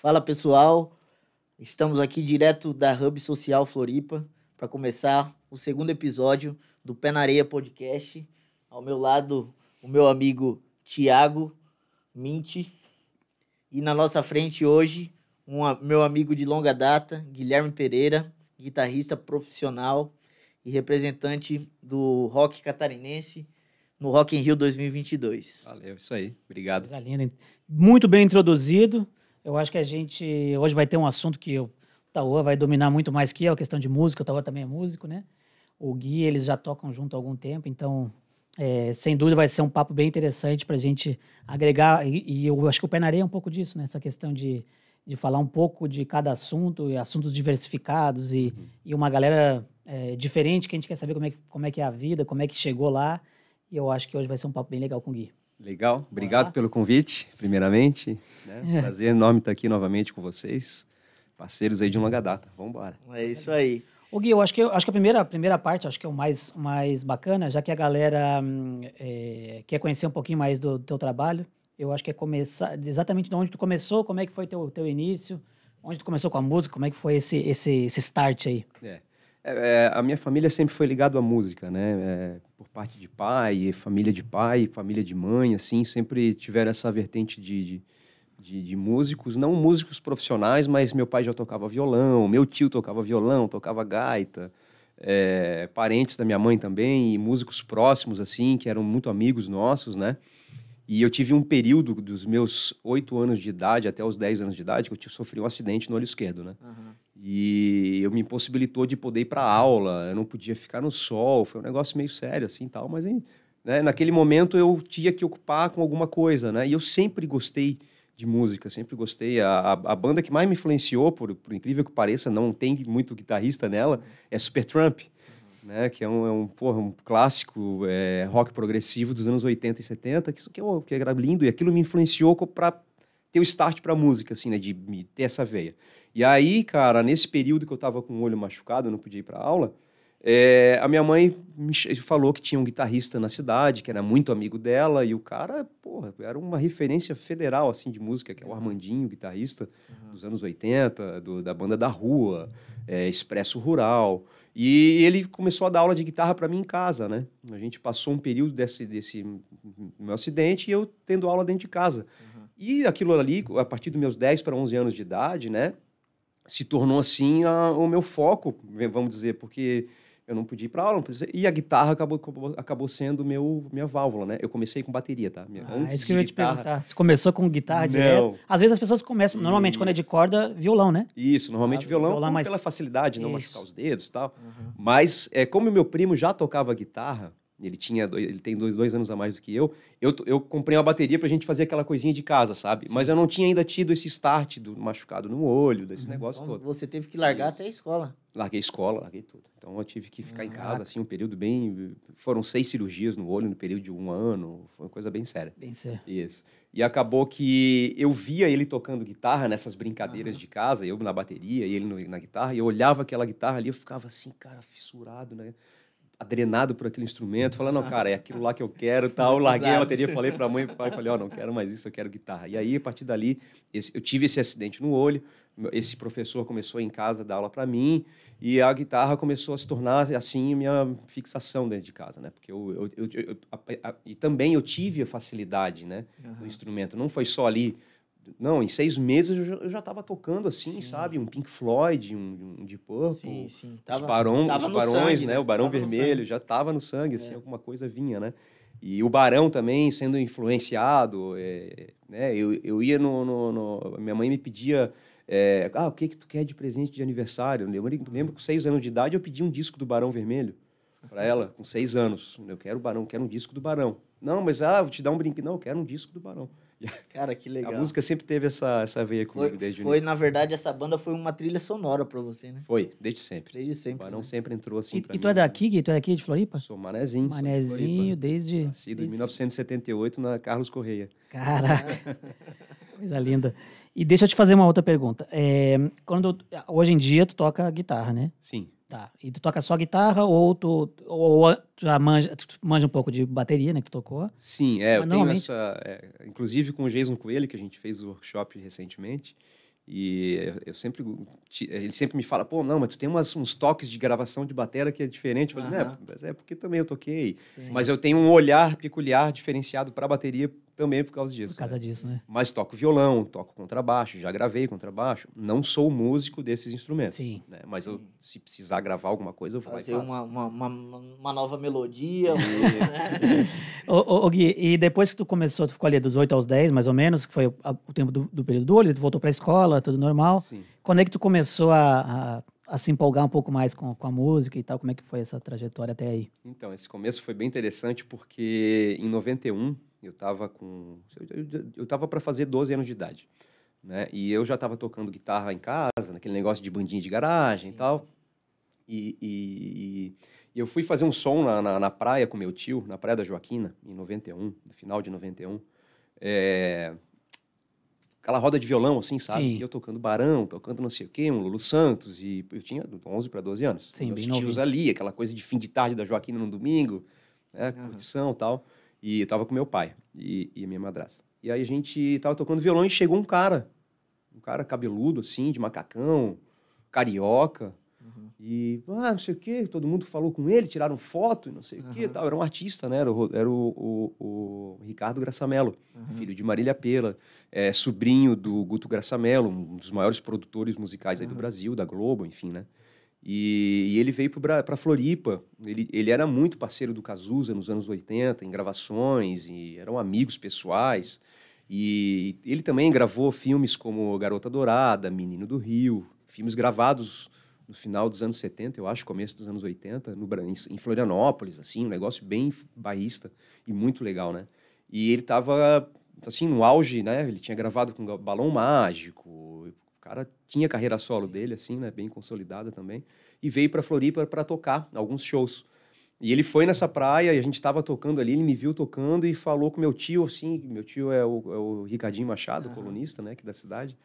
Fala pessoal, estamos aqui direto da Hub Social Floripa para começar o segundo episódio do Pé na Areia Podcast. Ao meu lado, o meu amigo Tiago Minti. E na nossa frente hoje, um, meu amigo de longa data, Guilherme Pereira, guitarrista profissional e representante do rock catarinense no Rock in Rio 2022. Valeu, isso aí. Obrigado. Coisa linda. Muito bem introduzido. Eu acho que a gente hoje vai ter um assunto que o Taoa vai dominar muito mais que é a questão de música. O Taoa também é músico, né? O Gui, eles já tocam junto há algum tempo, então é, sem dúvida vai ser um papo bem interessante para a gente agregar, e, e, eu acho que eu penaria um pouco disso, nessa né? questão de, de falar um pouco de cada assunto, e assuntos diversificados, e, uhum. e uma galera é, diferente que a gente quer saber como é, como é que é a vida, como é que chegou lá, e eu acho que hoje vai ser um papo bem legal com o Gui. Legal, obrigado pelo convite, primeiramente. Né? É. Prazer enorme estar aqui novamente com vocês, parceiros aí de longa data. Vamos embora. É isso aí. O Gui, eu acho que, eu, acho que a, primeira, a primeira parte, acho que é o mais, mais bacana, já que a galera hum, é, quer conhecer um pouquinho mais do, do teu trabalho, eu acho que é começar exatamente de onde tu começou, como é que foi teu teu início, onde tu começou com a música, como é que foi esse esse, esse start aí? É. É, é a minha família sempre foi ligada à música, né? É, por parte de pai, família de pai, família de mãe, assim, sempre tiveram essa vertente de, de de, de, músicos, não músicos profissionais, mas meu pai já tocava violão, meu tio tocava violão, tocava gaita, é, parentes da minha mãe também, e músicos próximos, assim, que eram muito amigos nossos, né? E eu tive um período dos meus oito anos de idade até os dez anos de idade que eu sofri um acidente no olho esquerdo, né? Uhum. E eu me impossibilitou de poder ir para aula, eu não podia ficar no sol, foi um negócio meio sério assim, tal, mas hein, né, naquele momento eu tinha que ocupar com alguma coisa, né? E eu sempre gostei de música, sempre gostei. A, a, a, banda que mais me influenciou, por, por incrível que pareça, não tem muito guitarrista nela, é Supertramp, uhum. né? Que é um, é um, porra, um clássico é, rock progressivo dos anos 80 e 70, que, que, é que era lindo, e aquilo me influenciou para ter o start para música, assim, né? De ter essa veia. E aí, cara, nesse período que eu estava com o olho machucado, eu não podia ir para aula, é, a minha mãe me falou que tinha um guitarrista na cidade, que era muito amigo dela, e o cara, porra, era uma referência federal, assim, de música, que é o Armandinho, guitarrista uhum. dos anos 80, do, da banda da rua, é, Expresso Rural. E ele começou a dar aula de guitarra para mim em casa, né? A gente passou um período desse, desse meu acidente e eu tendo aula dentro de casa. Uhum. E aquilo ali, a partir dos meus 10 para 11 anos de idade, né? Se tornou, assim, a, o meu foco, vamos dizer, porque eu não podia ir para aula, podia... e a guitarra acabou, acabou sendo meu, minha válvula, né? Eu comecei com bateria, tá? Ah, Antes isso que eu ia guitarra... te perguntar. Você começou com guitarra não. direto? Às vezes as pessoas começam, normalmente isso. quando é de corda, violão, né? Isso, normalmente ah, violão, violão mas... pela facilidade, não isso. machucar os dedos e tal. Uhum. Mas é, como meu primo já tocava guitarra, ele tinha dois, ele tem dois, dois anos a mais do que eu. Eu, eu comprei uma bateria para a gente fazer aquela coisinha de casa, sabe? Sim. Mas eu não tinha ainda tido esse start do machucado no olho, desse uhum. negócio então, todo. Você teve que largar Isso. até a escola. Larguei a escola, larguei tudo. Então eu tive que ficar em casa, assim, um período bem. Foram seis cirurgias no olho no período de um ano. Foi uma coisa bem séria. Bem séria. Isso. E acabou que eu via ele tocando guitarra nessas brincadeiras uhum. de casa, eu na bateria e ele na guitarra, e eu olhava aquela guitarra ali, eu ficava assim, cara, fissurado, né? adrenado por aquele instrumento, falando, não, cara, é aquilo lá que eu quero, tal. Larguei a bateria, falei para a mãe e pai, falei, ó, oh, não quero mais isso, eu quero guitarra. E aí, a partir dali, esse, eu tive esse acidente no olho, esse professor começou em casa a dar aula para mim e a guitarra começou a se tornar assim minha fixação dentro de casa né porque eu, eu, eu, eu a, a, e também eu tive a facilidade né uhum. do instrumento não foi só ali não, em seis meses eu já estava tocando assim, sim. sabe? Um Pink Floyd, um, um Deep Purple. Sim, sim. Tava, os, barão, os barões, sangue, né? né? O Barão Vermelho já estava no sangue, assim, é. alguma coisa vinha, né? E o Barão também sendo influenciado, é, né? Eu, eu ia no, no, no Minha mãe me pedia... É, ah, o que que tu quer de presente de aniversário? Eu lembro, lembro com seis anos de idade eu pedi um disco do Barão Vermelho para ela, com seis anos. Eu quero o Barão, quero um disco do Barão. Não, mas ah, vou te dar um brinquedo. Não, eu quero um disco do Barão. Cara, que legal. A música sempre teve essa, essa veia comigo foi, desde o Foi, início. na verdade, essa banda foi uma trilha sonora pra você, né? Foi, desde sempre. Desde sempre. O Barão né? sempre entrou assim e, pra e mim. E tu é daqui, Gui? Tu é daqui de Floripa? Sou manezinho. Manezinho, de desde... Nascido desde... em 1978 na Carlos Correia. Caraca, coisa linda. E deixa eu te fazer uma outra pergunta. É, quando, hoje em dia tu toca guitarra, né? Sim. Tá. E tu toca só guitarra ou tu ou já manja, tu manja um pouco de bateria, né, que tu tocou? Sim, é, Mas eu tenho essa, é, inclusive com o Jason Coelho que a gente fez o workshop recentemente. E eu sempre. Ele sempre me fala, pô, não, mas tu tem umas, uns toques de gravação de bateria que é diferente. Eu falo né, mas é porque também eu toquei. Sim. Mas eu tenho um olhar peculiar diferenciado para a bateria também por causa disso. Por causa né? disso, né? Mas toco violão, toco contrabaixo, já gravei contrabaixo. Não sou músico desses instrumentos. Sim. Né? Mas eu, se precisar gravar alguma coisa, eu vou Fazer lá e Uma, uma, uma, nova melodia. Né? ô, Gui, e depois que tu começou, tu ficou ali dos 8 aos 10, mais ou menos, que foi o, o tempo do, do, período do olho, tu voltou pra escola, tudo normal. Sim. Quando é que tu começou a, a a se empolgar um pouco mais com, com, a música e tal? Como é que foi essa trajetória até aí? Então, esse começo foi bem interessante porque em 91 eu estava com. Eu estava para fazer 12 anos de idade. Né? E eu já estava tocando guitarra em casa, naquele negócio de bandinha de garagem Sim. e tal. E, e, e, eu fui fazer um som na, na, na, praia com meu tio, na Praia da Joaquina, em 91, no final de 91. É... Aquela roda de violão, assim, sabe? Sim. E eu tocando Barão, tocando não sei o quê, um Lulu Santos. E eu tinha 11 para 12 anos. Sim, Meus tios novinho. ali, aquela coisa de fim de tarde da Joaquina no domingo, né? Uhum. e tal. E eu tava com meu pai e, e minha madrasta. E aí a gente tava tocando violão e chegou um cara. Um cara cabeludo, assim, de macacão, carioca. Uhum. E, ah, não sei o quê, todo mundo falou com ele, tiraram foto, não sei uhum. o quê uhum. tal. Era um artista, né? Era o, era o, o, o Ricardo Graçamelo, uhum. filho de Marília Pela, é, sobrinho do Guto Graçamelo, um dos maiores produtores musicais aí do uhum. Brasil, da Globo, enfim, né? E, e ele veio para Floripa. Ele, ele era muito parceiro do Cazuza nos anos 80, em gravações, e eram amigos pessoais. E, e ele também gravou filmes como Garota Dourada, Menino do Rio, filmes gravados no final dos anos 70, eu acho, começo dos anos 80, no, em Florianópolis, assim, um negócio bem baísta e muito legal, né? E ele estava, assim, no auge, né? Ele tinha gravado com Balão Mágico, cara tinha carreira solo dele, assim, né? Bem consolidada também. E veio para Floripa para tocar alguns shows. E ele foi nessa praia e a gente estava tocando ali, ele me viu tocando e falou com meu tio, assim, meu tio é o, é o Ricardinho Machado, colunista, né, aqui da cidade.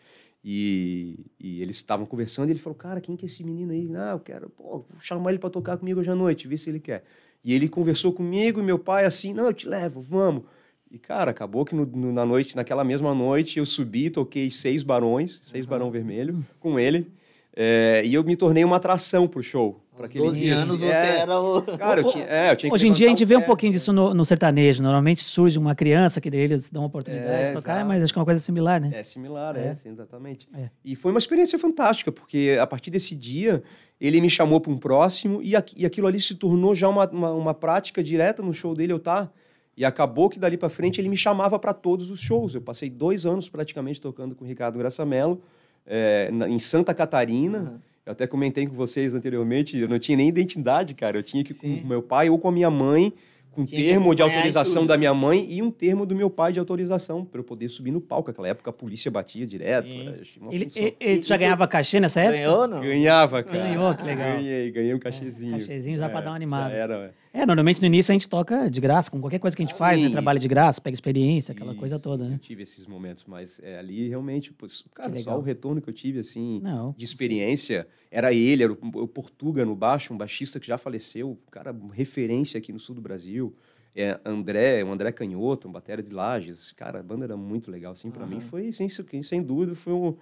E, e eles estavam conversando e ele falou, cara, quem que é esse menino aí? Ah, eu quero, pô, vou chamar ele para tocar comigo hoje à noite, ver se ele quer. E ele conversou comigo e meu pai assim, não, eu te levo, vamos. E, cara, acabou que no, no, na noite, naquela mesma noite, eu subi, toquei seis barões, seis uhum. barão vermelho, com ele. É, e eu me tornei uma atração pro show. Pra aquele 12 dia. anos é, você era o. Cara, eu tinha, é, eu tinha Hoje em dia a gente vê um pouquinho né? disso no, no, sertanejo. Normalmente surge uma criança que eles dão uma oportunidade é, de tocar, exato. mas acho que é uma coisa similar, né? É similar, é, é. sim, exatamente. É. E foi uma experiência fantástica, porque a partir desse dia ele me chamou para um próximo e, aquilo ali se tornou já uma, uma, uma prática direta no show dele eu estar. Tá, e acabou que dali para frente ele me chamava para todos os shows. Eu passei dois anos praticamente tocando com o Ricardo Graça Mello é, eh, em Santa Catarina. Uhum. Eu até comentei com vocês anteriormente, eu não tinha nem identidade, cara. Eu tinha que ir Sim. com meu pai ou com a minha mãe, com um termo de autorização da minha mãe e um termo do meu pai de autorização para eu poder subir no palco. Naquela época a polícia batia direto. Ele, ele, ele, já ganhava cachê nessa época? Ganhou, não? Ganhava, cara. Ganhou, que legal. Ganhei, ganhei um cachezinho. É, cachezinho já é, para dar uma animada. era, é, normalmente no início a gente toca de graça, com qualquer coisa que a gente faz, né? Trabalha de graça, pega experiência, aquela Isso, coisa toda, né? Eu tive esses momentos, mas é, ali realmente, pô, cara, só o retorno que eu tive, assim, Não, de experiência, sim. era ele, era o, o Portuga no baixo, um baixista que já faleceu, cara, referência aqui no sul do Brasil. É, André, o André Canhoto, um batera de lajes, cara, a banda era muito legal, assim, para mim foi, sem, sem dúvida, foi um,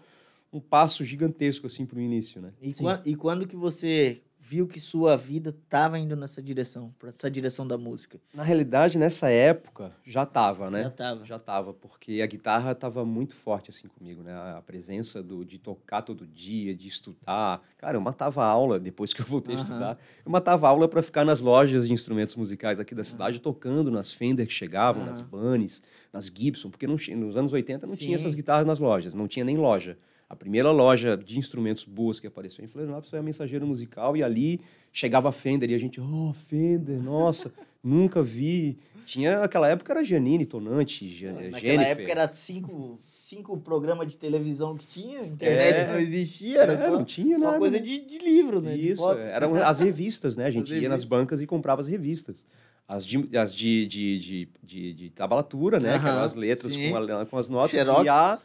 um passo gigantesco, assim, pro início, né? E, e quando que você viu que sua vida estava indo nessa direção, para essa direção da música? Na realidade, nessa época já estava, né? Já estava. Já estava, porque a guitarra estava muito forte assim comigo, né? A presença do, de tocar todo dia, de estudar. Cara, eu matava aula depois que eu voltei uhum. a estudar. Eu matava aula para ficar nas lojas de instrumentos musicais aqui da cidade tocando nas Fender que chegavam, uhum. nas Bunnies, nas Gibson, porque não, nos anos 80 não Sim. tinha essas guitarras nas lojas, não tinha nem loja. A primeira loja de instrumentos boas que apareceu em Florianópolis foi a Mensageiro Musical, e ali chegava a Fender, e a gente, oh, Fender, nossa, nunca vi. Tinha, aquela época era Janine, Tonante, Jan Naquela Jennifer. época era cinco, cinco programas de televisão que tinha, internet é, não existia, é, era é, só, não tinha só nada. coisa de, de livro, né? Isso, é, eram as revistas, né? A gente as ia revistas. nas bancas e comprava as revistas as de, as de, de, de, de, de tablatura, né? Uhum, as letras com, a, com as notas Xerox. e a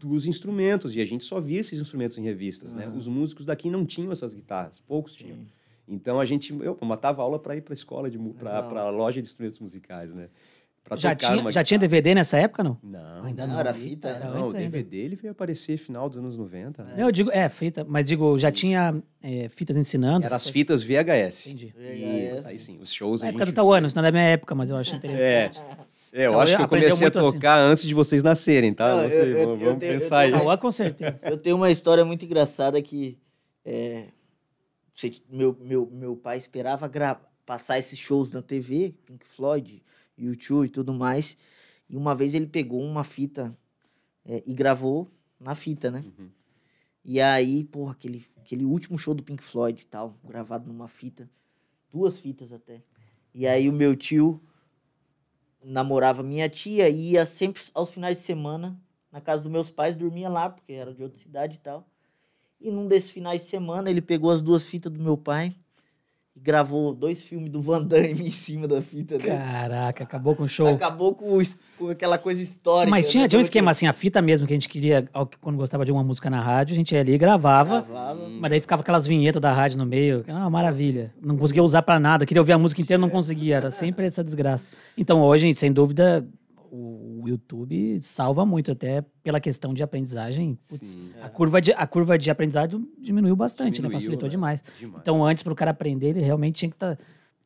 dos instrumentos. E a gente só via esses instrumentos em revistas, uhum. né? Os músicos daqui não tinham essas guitarras, poucos tinham. Então a gente eu matava aula para ir para a escola de para a loja de instrumentos musicais, né? Pra já tinha, já tinha DVD nessa época, não? Não, ainda não. não era né? fita. Era não, o DVD né? ele veio aparecer final dos anos 90. Né? Não, eu digo, é, fita, mas digo, já tinha é, fitas ensinando. Eram as fitas VHS. Entendi. VHS. Isso, aí sim, os shows. Na a época gente... do Tauano, isso não é da minha época, mas eu acho interessante. É. É, eu então, acho que eu comecei a assim. tocar assim. antes de vocês nascerem, tá? Não, vocês, eu, eu, vamos tenho, pensar aí. Ah, com certeza. eu tenho uma história muito engraçada que é, meu, meu, meu pai esperava gravar, passar esses shows na TV, Pink Floyd YouTube e tudo mais. E uma vez ele pegou uma fita é, e gravou na fita, né? Uhum. E aí, porra, aquele, aquele último show do Pink Floyd e tal, gravado numa fita, duas fitas até. E aí o meu tio namorava minha tia e ia sempre aos finais de semana na casa dos meus pais, dormia lá, porque era de outra cidade e tal. E num desses finais de semana, ele pegou as duas fitas do meu pai e gravou dois filmes do Van Damme em cima da fita dele. Caraca, acabou com o show. Acabou com, com aquela coisa histórica. Mas tinha, né? tinha um então, esquema assim, a fita mesmo, que a gente queria, quando gostava de uma música na rádio, a gente ia ali e gravava. Gravava. Mas daí ficava aquelas vinhetas da rádio no meio. Ah, maravilha. Não conseguia usar para nada. Queria ouvir a música inteira, não conseguia. Era sempre essa desgraça. Então hoje, sem dúvida, o, o, YouTube salva muito, até pela questão de aprendizagem. Putz, Sim, a, é. curva de, a curva de aprendizado diminuiu bastante, né? diminuiu, né? Facilitou né? Demais. demais. Então, antes, para o cara aprender, ele realmente tinha que tá,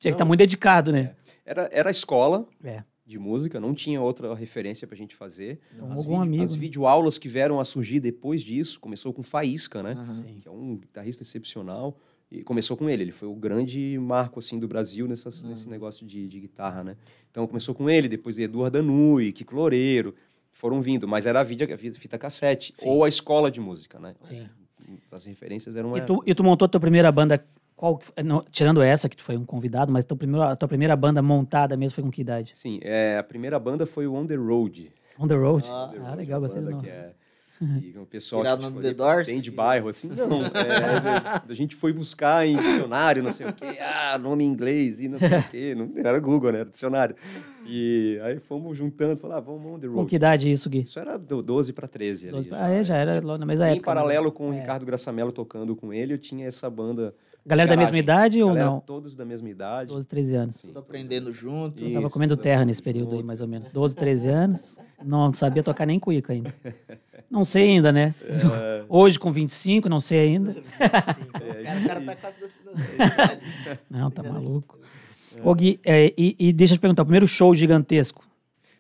estar tá muito dedicado, né? É. Era, era a escola. É de música, não tinha outra referência para a gente fazer. as, algum vídeo, as né? videoaulas que vieram a surgir depois disso, começou com Faísca, né? Uhum. Que é um guitarrista excepcional e começou com ele. Ele foi o grande marco assim do Brasil nessas, uhum. nesse negócio de, de, guitarra, né? Então começou com ele, depois Eduardo Danui, que Loureiro, foram vindo, mas era a fita, fita cassete Sim. ou a escola de música, né? Sim. As referências eram. E tu, e tu montou a tua primeira banda qual, não, tirando essa que tu foi um convidado, mas tua primeira, a tua primeira banda montada mesmo foi com que idade? Sim, é, a primeira banda foi o On the Road. On the Road. Ah, ah legal, gostei do nome. Que é, Uhum. o pessoal Tirado tipo, que, tipo, The Doors, tem de bairro, assim, não. É, a gente foi buscar em dicionário, não sei o quê, ah, nome em inglês, e não sei o quê. Não, era Google, né? Era dicionário. E aí fomos juntando, falando, ah, vamos, on The Road. Com que idade isso, Gui? Isso era do 12 para 13. 12 ali, pra... já, ah, é, já né. era na mesma época. Em paralelo mas... É. com o Ricardo Graçamelo tocando com ele, eu tinha essa banda... Galera da mesma idade Galera, ou não? Todos da mesma idade. 12, 13 anos. Sim, aprendendo junto. Isso, eu tava comendo terra nesse período junto. aí, mais ou menos. 12, 13 anos. Não sabia tocar nem cuíca ainda. Não sei ainda, né? É... Hoje com 25, não sei ainda. Né? É, o cara tá quase Não, tá maluco. É. Ô, Gui, é, e, e, deixa eu te perguntar, o primeiro show gigantesco,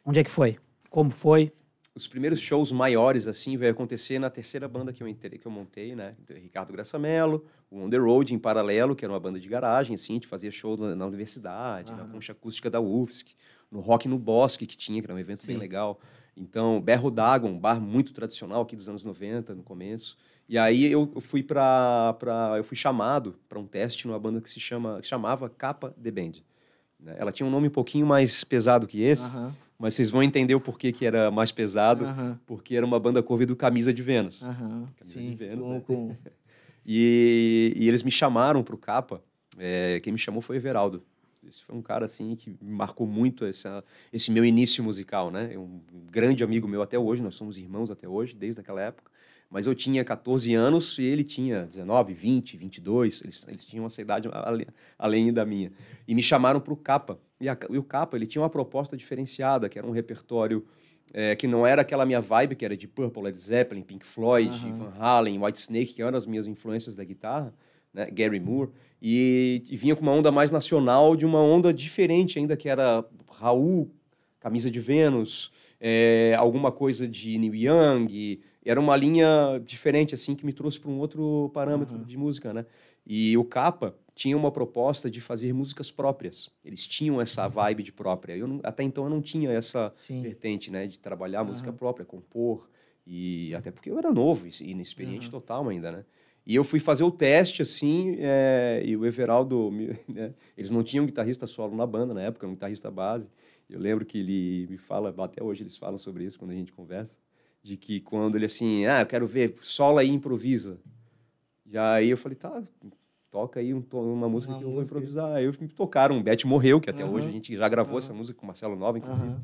onde é que foi? Como foi? Os primeiros shows maiores, assim, veio acontecer na terceira banda que eu, que eu montei, né? Ricardo Mello, o On The Road, em paralelo, que era uma banda de garagem, assim, a gente fazia shows na, na universidade, ah. na concha acústica da UFSC, no Rock no Bosque, que tinha, que era um evento Sim. bem legal. Então, Berro d'Água, um bar muito tradicional aqui dos anos 90, no começo. E aí eu fui eu fui chamado para um teste numa banda que se chama que chamava Capa The Band. Né? Ela tinha um nome um pouquinho mais pesado que esse, uh -huh. mas vocês vão entender o porquê que era mais pesado, uh -huh. porque era uma banda cover do Camisa de Vênus. Uh -huh. Camisa Sim, de Vênus. Com, né? com... e, e, eles me chamaram para o Capa. É, quem me chamou foi Everaldo, esse foi um cara assim que marcou muito essa, esse meu início musical, né? É um grande amigo meu até hoje, nós somos irmãos até hoje, desde aquela época. Mas eu tinha 14 anos e ele tinha 19, 20, 22, eles, eles tinham essa idade além, além da minha. E me chamaram para o Capa. E, a, e o Capa, ele tinha uma proposta diferenciada, que era um repertório é, que não era aquela minha vibe, que era de Purple, Led Zeppelin, Pink Floyd, uhum. Van Halen, Whitesnake, que eram as minhas influências da guitarra né, Gary Moore, e, e, vinha com uma onda mais nacional, de uma onda diferente ainda, que era Raul, Camisa de Vênus, é, alguma coisa de Neil Young, era uma linha diferente, assim, que me trouxe para um outro parâmetro uhum. de música, né? E o Capa tinha uma proposta de fazer músicas próprias. Eles tinham essa uhum. vibe de própria. Eu não, até então eu não tinha essa Sim. vertente, né, de trabalhar música uhum. própria, compor e até porque eu era novo e inexperiente uhum. total ainda, né? E eu fui fazer o teste, assim, é, e o Everaldo, né, eles não tinham guitarrista solo na banda na época, um guitarrista base. Eu lembro que ele me fala, até hoje eles falam sobre isso quando a gente conversa, de que quando ele assim, ah, eu quero ver solo aí improvisa. E aí eu falei, tá, toca aí um, uma música uma que eu música. vou improvisar. Aí eu me tocaram, o Beth Morreu, que até uhum. hoje a gente já gravou uhum. essa música com o Marcelo Nova, inclusive. Uhum.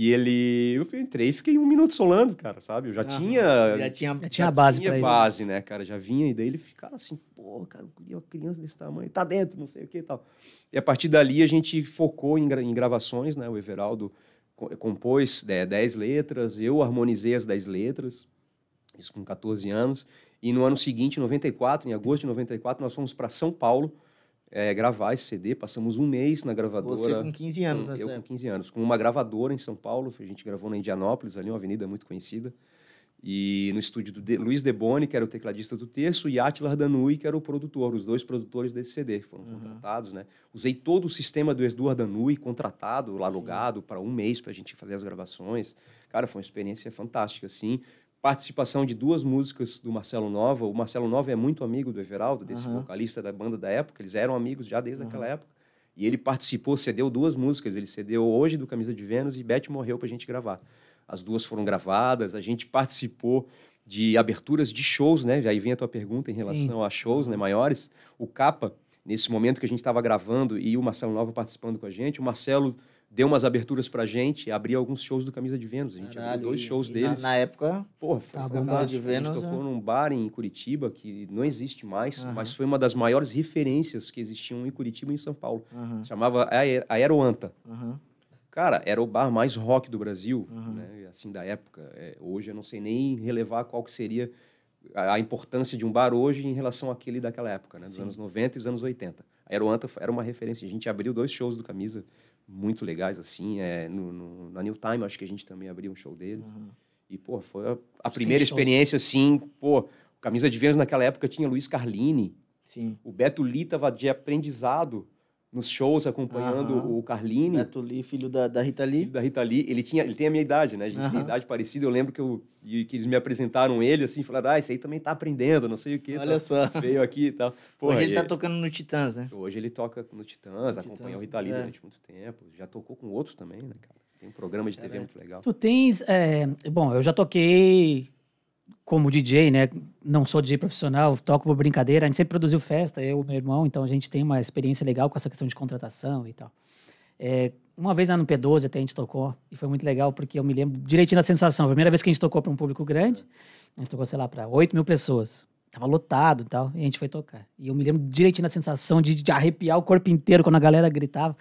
E ele. Eu entrei e fiquei um minuto solando, cara, sabe? Eu já, tinha, já tinha. Já tinha base tinha pra base, isso. né, cara? Já vinha. E daí ele ficava assim, pô, cara, uma criança desse tamanho, tá dentro, não sei o que e tal. E a partir dali a gente focou em, gra em gravações, né? O Everaldo compôs 10 letras, eu harmonizei as 10 letras, isso com 14 anos. E no ano seguinte, em 94, em agosto de 94, nós fomos para São Paulo é, gravar esse CD. Passamos um mês na gravadora. Você com 15 anos, com, né? Eu com 15 anos. Com uma gravadora em São Paulo. A gente gravou na Indianópolis, ali, uma avenida muito conhecida. E no estúdio do de, Luiz Deboni, que era o tecladista do terço e Atila Ardanui, que era o produtor. Os dois produtores desse CD foram uhum. contratados, né? Usei todo o sistema do Edu Ardanui, contratado, alugado, para um mês, para a gente fazer as gravações. Cara, foi uma experiência fantástica, assim participação de duas músicas do Marcelo Nova. O Marcelo Nova é muito amigo do Everaldo, desse uhum. vocalista da banda da época. Eles eram amigos já desde uhum. aquela época. E ele participou, cedeu duas músicas. Ele cedeu Hoje do Camisa de Vênus e Beth Morreu para a gente gravar. As duas foram gravadas, a gente participou de aberturas de shows, né? Aí vem a tua pergunta em relação Sim. a shows né, maiores. O Capa, nesse momento que a gente estava gravando e o Marcelo Nova participando com a gente, o Marcelo deu umas aberturas pra gente, abriu alguns shows do Camisa de Vênus. A gente Caralho, abriu dois shows deles. Na, na, época, Porra, foi um bar de Vênus. A gente tocou é. num bar em Curitiba, que não existe mais, uhum. mas foi uma das maiores referências que existiam em Curitiba e em São Paulo. Uhum. Chamava Aeroanta. Uhum. Cara, era o bar mais rock do Brasil, né? assim, da época. É, hoje eu não sei nem relevar qual que seria a, a, importância de um bar hoje em relação àquele daquela época, né? dos Sim. anos 90 e dos anos 80. A Aeroanta era uma referência. A gente abriu dois shows do Camisa muito legais, assim. É, no, no, na New Time, acho que a gente também abriu um show deles. Uhum. E, pô, foi a, a primeira Sim, experiência, shows... assim, pô, camisa de Vênus naquela época tinha Luiz Carlini. Sim. O Beto Lee vadia de aprendizado nos shows acompanhando o Carlini. Neto Lee, filho da, da Rita Lee. Filho da Rita Lee. Ele, tinha, ele tem a minha idade, né? A gente tem idade parecida. Eu lembro que, eu, que eles me apresentaram ele, assim, falaram, ah, esse aí também tá aprendendo, não sei o quê. Olha tá só. Veio aqui e tal. Porra, hoje ele, tá tocando no Titãs, né? Hoje ele toca no Titãs, no acompanha Titãs, o Rita Lee é. durante muito tempo. Já tocou com outros também, né, cara? Tem um programa de TV muito legal. Tu tens... É, bom, eu já toquei como DJ, né? Não sou DJ profissional, toco por brincadeira. A gente sempre produziu festa, eu e meu irmão, então a gente tem uma experiência legal com essa questão de contratação e tal. É, uma vez lá no P12 até a gente tocou, e foi muito legal porque eu me lembro direitinho da sensação. A primeira vez que a gente tocou para um público grande, a gente tocou, sei lá, para 8 mil pessoas. Tava lotado e tal, e a gente foi tocar. E eu me lembro direitinho da sensação de, de arrepiar o corpo inteiro quando a galera gritava.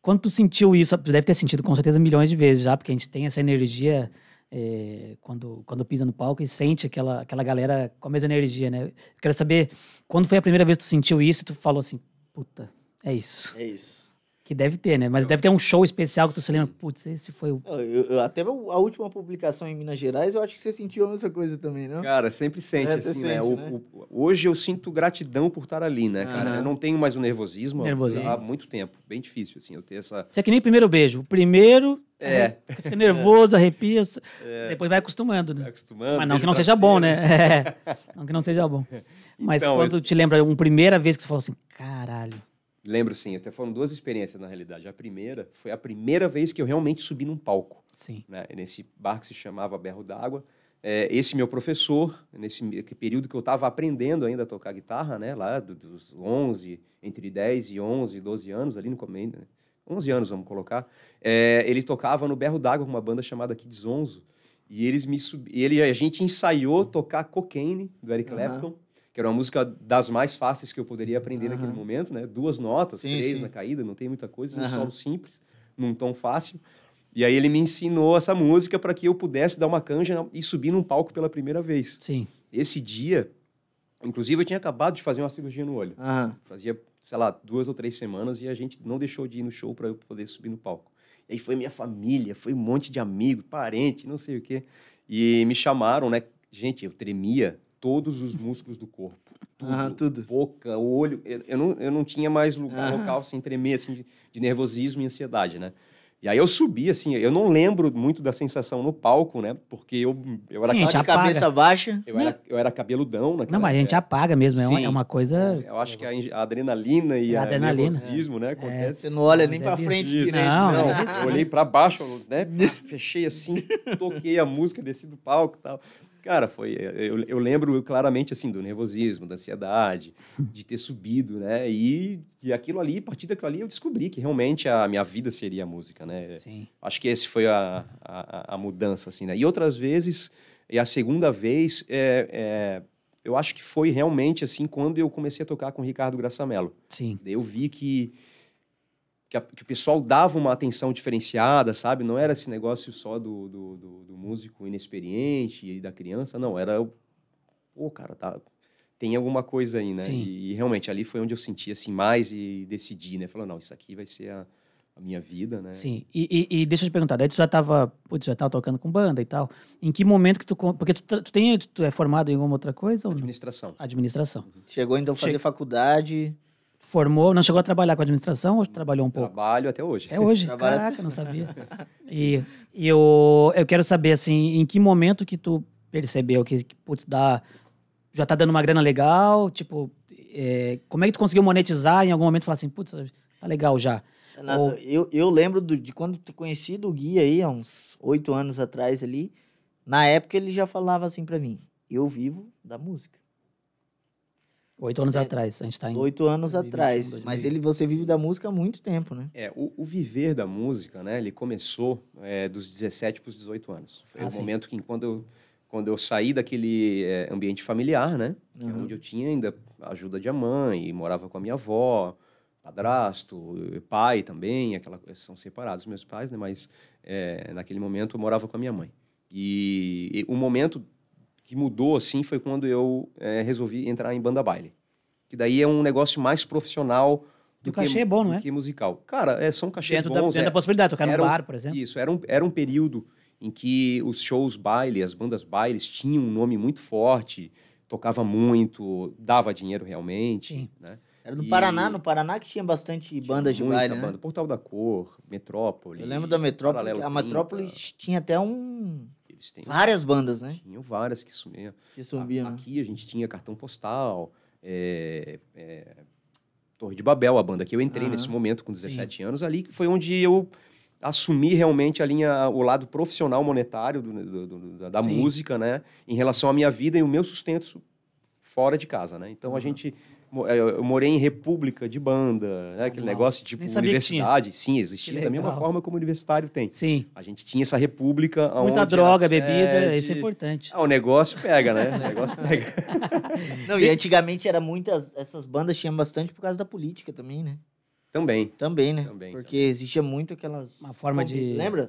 Quando tu sentiu isso, deve ter sentido com certeza milhões de vezes já, porque a gente tem essa energia é, quando, quando pisa no palco e sente aquela, aquela galera com a mesma energia, né? Eu quero saber, quando foi a primeira vez que tu sentiu isso e tu falou assim, puta, é isso. É isso. Que deve ter, né? Mas eu, deve ter um show especial que tu se lembra, putz, esse foi o... Eu, eu, até a última publicação em Minas Gerais, eu acho que você sentiu a mesma coisa também, não? Cara, sempre é, sente, é, assim, né? sente, né? né? O, hoje eu sinto gratidão por estar ali, né, cara? Eu não tenho mais o nervosismo, nervosismo. há muito tempo. Bem difícil, assim, eu ter essa... Isso é que nem primeiro beijo. O primeiro é. Fica nervoso, arrepia, é. depois vai acostumando, né? Vai acostumando. Mas não que não seja bom, né? É. Não que não seja bom. Mas então, quando eu... te lembra uma primeira vez que você falou assim, caralho. Lembro sim, até foram duas experiências na realidade. A primeira foi a primeira vez que eu realmente subi num palco. Sim. Né? Nesse bar que se chamava Berro d'Água. É, esse meu professor, nesse período que eu estava aprendendo ainda a tocar guitarra, né? Lá dos 11, entre 10 e 11, 12 anos, ali no começo, né? 11 anos, vamos colocar, é, ele tocava no Berro d'Água com uma banda chamada Kids Zonzo. E eles me sub... ele a gente ensaiou tocar Cocaine do Eric uhum. Clapton, que era uma música das mais fáceis que eu poderia aprender uhum. naquele momento, né? Duas notas, sim, três sim. na caída, não tem muita coisa, uhum. um solo simples, num tom fácil. E aí ele me ensinou essa música para que eu pudesse dar uma canja e subir num palco pela primeira vez. Sim. Esse dia, inclusive eu tinha acabado de fazer uma cirurgia no olho. Fazia sei lá, duas ou três semanas e a gente não deixou de ir no show para eu poder subir no palco. E aí foi minha família, foi um monte de amigo, parente, não sei o quê. E me chamaram, né? Gente, eu tremia todos os músculos do corpo. Ah, tudo. Ah, tudo. Boca, olho. Eu, eu, não, eu não tinha mais lugar, ah. local sem assim, tremer, assim, de, de nervosismo e ansiedade, né? E aí eu subi, assim, eu não lembro muito da sensação no palco, né? Porque eu, eu era Sim, a apaga. cabeça baixa. Eu era, eu era cabeludão naquela Não, mas a gente apaga mesmo, é, uma, é uma coisa. Eu acho que a, adrenalina e a adrenalina. o nervosismo, né? É. Acontece. É, você não olha nem é pra frente direito. Não, não, né? é não. eu olhei pra baixo, né? Fechei assim, toquei a música, desci do palco e tal cara, foi. Eu, eu lembro claramente assim do nervosismo, da ansiedade, de ter subido, né? E, e aquilo ali, a partir daquilo ali, eu descobri que realmente a minha vida seria a música, né? Sim. Acho que esse foi a, a, a mudança, assim, né? E outras vezes, e a segunda vez, é, é, eu acho que foi realmente assim quando eu comecei a tocar com o Ricardo Graçamelo. Sim. Eu vi que que, a, que, o pessoal dava uma atenção diferenciada, sabe? Não era esse negócio só do, do, do, do músico inexperiente e da criança, não. Era o. Pô, cara, tá, tem alguma coisa aí, né? E, e, realmente ali foi onde eu senti assim mais e decidi, né? Falou, não, isso aqui vai ser a, a minha vida, né? Sim. E, e, e, deixa eu te perguntar, daí tu já tava, putz, já tava tocando com banda e tal. Em que momento que tu porque tu, tá, tu tem tu é formado em alguma outra coisa? Administração. Administração. Uhum. Chegou então a fazer che... faculdade formou, não chegou a trabalhar com administração ou trabalhou um pouco? Trabalho até hoje. É hoje, Trabalho caraca, não sabia. E, e eu, eu quero saber, assim, em que momento que tu percebeu que, que putz, dá, já tá dando uma grana legal, tipo, é, como é que tu conseguiu monetizar em algum momento falar assim, putz, tá legal já? ou... eu, eu lembro do, de quando te conheci do Gui aí, há uns oito anos atrás ali, na época ele já falava assim para mim, eu vivo da música. Oito anos atrás, a gente está em. Oito anos atrás. Mas ele, você vive da música há muito tempo, né? É, o, o viver da música, né? Ele começou é, dos 17 para os 18 anos. Foi ah, o sim. momento que, quando eu, quando eu saí daquele é, ambiente familiar, né? Uhum. é onde eu tinha ainda a ajuda de a mãe, morava com a minha avó, padrasto, pai também, aquela são separados meus pais, né? Mas é, naquele momento eu morava com a minha mãe. E, e o momento que mudou assim foi quando eu é, resolvi entrar em banda baile. Que daí é um negócio mais profissional do cachê que, é bom, não é? que musical. Cara, é, são cachês dentro bons. Da, dentro é, da possibilidade, tocar no bar, por exemplo. Isso, era um, era um período em que os shows baile, as bandas bailes tinham um nome muito forte, tocava muito, dava dinheiro realmente, Sim. né? Era no e... Paraná, no Paraná que tinha bastante tinha né? banda de baile, banda. né? Portal da Cor, Metrópole. Eu lembro da Metrópole, a Metrópole tinha até um eles têm várias bandas, né? Tinham várias que sumiam. Que sumiam. Né? Aqui a gente tinha cartão postal, é, é, Torre de Babel, a banda que eu entrei nesse momento com 17 Sim. anos ali, que foi onde eu assumi realmente a linha, o lado profissional monetário do, do, do, da Sim. música, né? Em relação à minha vida e o meu sustento fora de casa, né? Então uhum. a gente é, eu morei em república de banda, né? aquele Legal. negócio tipo universidade. Sim, existia da mesma forma como universitário tem. Sim. A gente tinha essa república. Muita droga, sede... bebida, isso é importante. Ah, o negócio pega, né? O negócio pega. Não, e antigamente era muitas. Essas bandas tinham bastante por causa da política também, né? Também. Também, né? Também, Porque também. existia muito aquelas. Uma forma de. Lembra?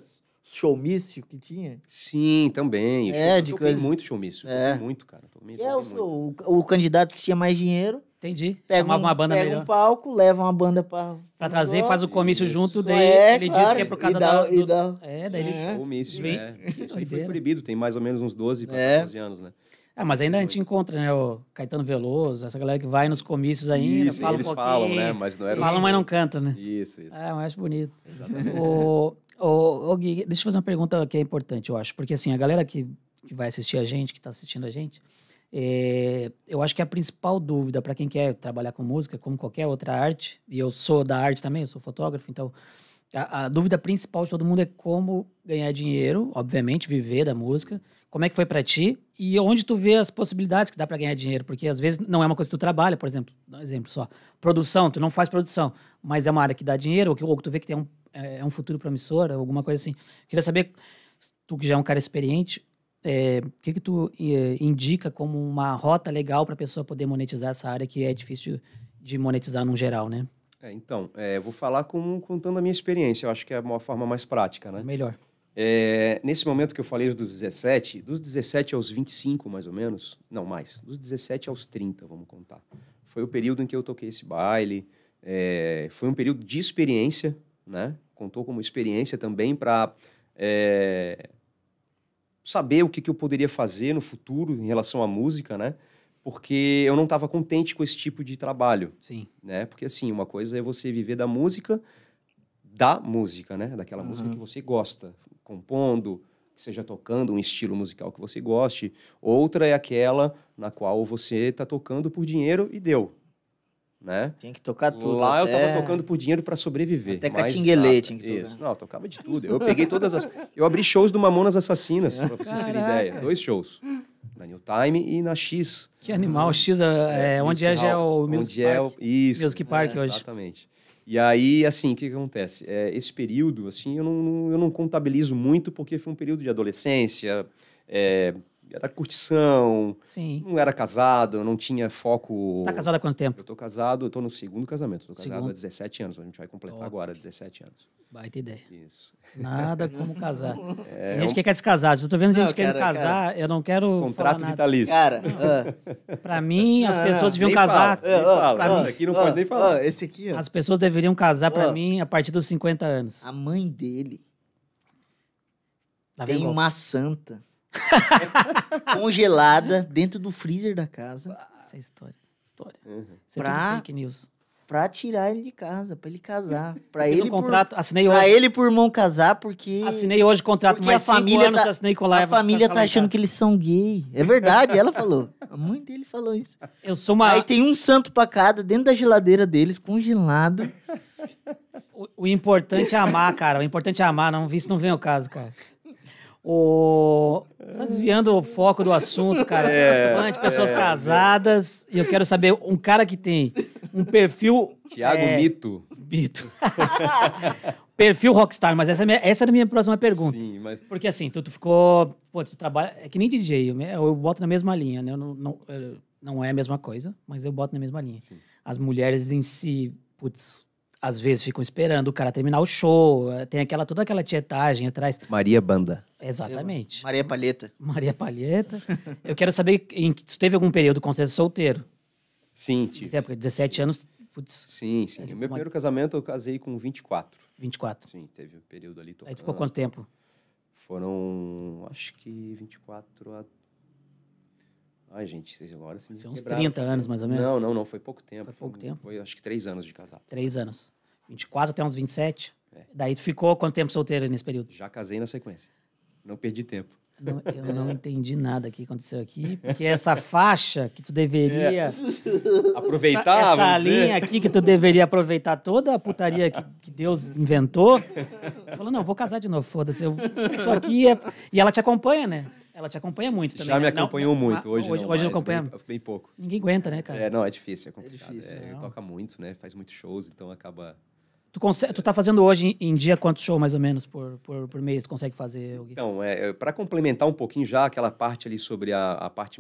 Showmício que tinha? Sim, também. É, show... de coisa... muito showmício. É. Muito, cara. é o, o, o candidato que tinha mais dinheiro Entendi. Pega um, uma banda pega melhor. um palco, leva uma banda para para trazer, faz o comício isso. junto, daí é, ele claro. diz que é por causa e dá, da, do, e dá. É, daí é. comício, vem. É. Isso aí foi proibido, tem mais ou menos uns 12 para é. 12 anos, né? Ah, mas ainda a gente encontra, né, o Caetano Veloso, essa galera que vai nos comícios ainda, isso, fala eles um falam, né, mas não era Falam, mas não cantam, né? Isso, isso. Ah, mas acho bonito. Exatamente. Ô, o ô, Gui, deixa eu fazer uma pergunta que é importante, eu acho, porque assim, a galera que, que vai assistir a gente, que está assistindo a gente, é, eu acho que a principal dúvida para quem quer trabalhar com música, como qualquer outra arte, e eu sou da arte também, eu sou fotógrafo, então a, a dúvida principal de todo mundo é como ganhar dinheiro, obviamente, viver da música, como é que foi para ti e onde tu vê as possibilidades que dá para ganhar dinheiro, porque às vezes não é uma coisa que tu trabalha, por exemplo, um exemplo só, produção, tu não faz produção, mas é uma área que dá dinheiro, ou que, ou que tu vê que tem um, é, é um futuro promissor, alguma coisa assim. Queria saber, tu que já é um cara experiente, é, que, que tu é, indica como uma rota legal para a pessoa poder monetizar essa área que é difícil de monetizar no geral, né? É, então, eh, eu vou falar com, contando a minha experiência, eu acho que é uma forma mais prática, né? Melhor. nesse momento que eu falei dos 17, dos 17 aos 25, mais ou menos, não mais, dos 17 aos 30, vamos contar. Foi o período em que eu toquei esse baile, foi um período de experiência, né? Contou como experiência também para é, saber o que, que eu poderia fazer no futuro em relação à música, né? Porque eu não estava contente com esse tipo de trabalho. Sim. Né? Porque, assim, uma coisa é você viver da música, da música, né? Daquela uhum. música que você gosta, compondo, seja tocando um estilo musical que você goste. Outra é aquela na qual você está tocando por dinheiro e deu né? Tinha que tocar tudo. Lá até... eu tava tocando por dinheiro para sobreviver. Até catinguelê mas, tinha que tocar. Isso. Não, eu tocava de tudo. Eu peguei todas as... Eu abri shows do Mamonas Assassinas, pra vocês terem ideia. Dois shows. Na New Time e na X. Que animal. X é, é, é onde é já é o onde É o... Isso. Music Park é, hoje. Exatamente. E aí, assim, o que, que acontece? É, esse período, assim, eu não, eu não contabilizo muito porque foi um período de adolescência, é, era curtição. Sim. Não era casado, não tinha foco. Você tá casado há quanto tempo? Eu tô casado, eu tô no segundo casamento. Tô casado segundo. há 17 anos. A gente vai completar Top. agora 17 anos. Baita ideia. Isso. Nada como casar. É, gente quer se casar. Eu tô vendo não, gente querendo casar, cara, eu não quero. Contrato vitalício. Cara, uh, pra mim, as pessoas deviam casar. Fala, uh, uh, mim, aqui não ah, pode nem falar. Ah, esse aqui, As pessoas deveriam casar, pra mim, a partir dos 50 anos. A mãe dele. Tá tem uma santa congelada dentro do freezer da casa. Essa ah, é história. História. Uhum. É pra... Fake news pra tirar ele de casa, pra ele casar. Pra ele um contrato, por, assinei hoje. Pra ele por irmão casar, porque. Assinei hoje o contrato, mas a família anos tá, assinei com A família tá achando que eles são gay. É verdade, ela falou. A mãe dele falou isso. Eu sou uma. Aí tem um santo pra cada dentro da geladeira deles, congelado. O, o importante é amar, cara. O importante é amar, não, isso não vem ao caso, cara. O... tá desviando o foco do assunto, cara. É, falando de pessoas é, casadas. É. E eu quero saber, um cara que tem um perfil... Tiago é... Mito. Mito. perfil rockstar, mas essa, é minha, essa era a minha próxima pergunta. Sim, mas... Porque assim, tu, tu ficou... Pô, tu trabalha... É que nem DJ, eu, eu boto na mesma linha, né? Não, não, não, é a mesma coisa, mas eu boto na mesma linha. Sim. As mulheres em si, putz, às vezes ficam esperando o cara terminar o show, eh, tem aquela toda aquela tietagem atrás. Maria Banda. Exatamente. Eu, Maria Palheta. Maria Palheta. Eu quero saber em que teve algum período quando você solteiro? Sim, tive. Até porque 17 anos, putz. Sim, sim. Mas, meu uma... primeiro casamento eu casei com 24. 24. Sim, teve um período ali tocando. Aí ficou quanto tempo? Foram, acho que 24 a Ai, gente, vocês agora se São uns 30 anos, mais ou menos? Não, não, não. Foi pouco tempo. Foi pouco foi, tempo? Foi, acho que, três anos de casado. Três anos. 24 até uns 27? É. Daí tu ficou quanto tempo solteiro nesse período? Já casei na sequência. Não perdi tempo. Não, eu não entendi nada que aconteceu aqui, porque essa faixa que tu deveria é. aproveitar, essa, essa linha aqui que tu deveria aproveitar toda a putaria que, que Deus inventou, falou não, vou casar de novo, foda-se, eu tô aqui e ela te acompanha, né? Ela te acompanha muito também. Já me né? acompanhou não, muito. Hoje, hoje não, hoje mais, não acompanha. Bem, bem, pouco. Ninguém aguenta, né, cara? É, não, é difícil. É, é complicado. É difícil. É, toca muito, né? Faz muitos shows, então acaba. Tu, consegue, tu tá fazendo hoje em dia quantos shows mais ou menos por, por, por mês tu consegue fazer? Então, é, é para complementar um pouquinho já aquela parte ali sobre a, a parte...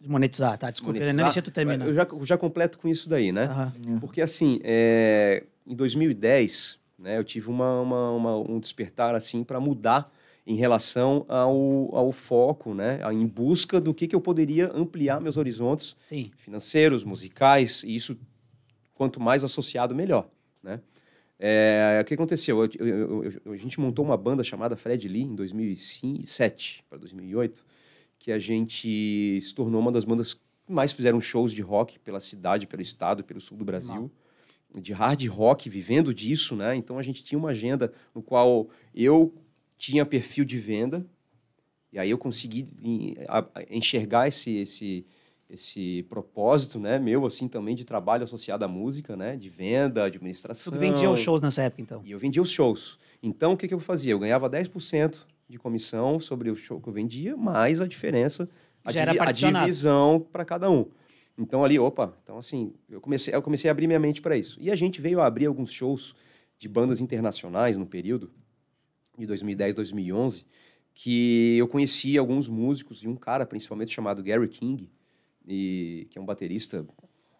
De monetizar, tá? Desculpa, monetizar, não deixa tu terminar. Eu já, eu já completo com isso daí, né? Uhum. Porque assim, é, em 2010, né, eu tive uma, uma, uma um despertar assim para mudar em relação ao, ao foco, né? Em busca do que, que eu poderia ampliar meus horizontes Sim. financeiros, musicais, e isso, quanto mais associado, melhor, né? É, o que aconteceu? Eu, eu, eu, a gente montou uma banda chamada Fred Lee em 2007 para 2008, que a gente se tornou uma das bandas que mais fizeram shows de rock pela cidade, pelo estado, pelo sul do Brasil. de hard rock, vivendo disso, né? Então a gente tinha uma agenda no qual eu tinha perfil de venda, e aí eu consegui enxergar esse, esse, esse propósito, né, meu, assim, também de trabalho associado à música, né, de venda, administração. Tu vendia os shows nessa época, então? E eu vendia os shows. Então, o que, que eu fazia? Eu ganhava 10% de comissão sobre o show que eu vendia, mais a diferença, a, divi a divisão para cada um. Então, ali, opa, então assim, eu comecei, eu comecei a abrir minha mente para isso. E a gente veio a abrir alguns shows de bandas internacionais no período, de 2010, 2011, que eu conheci alguns músicos e um cara principalmente chamado Gary King, e, que é um baterista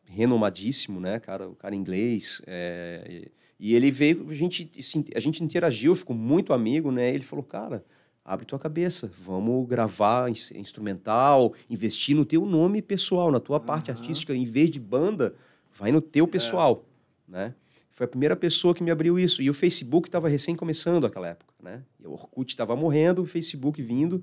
renomadíssimo, né, cara, o cara inglês, é, e, e, ele veio, a gente, a gente interagiu, ficou muito amigo, né, ele falou, cara, abre tua cabeça, vamos gravar instrumental, investir no teu nome pessoal, na tua uhum. parte artística, em vez de banda, vai no teu é. pessoal, é. né, foi a primeira pessoa que me abriu isso. E o Facebook estava recém começando naquela época, né? E o Orkut estava morrendo, o Facebook vindo.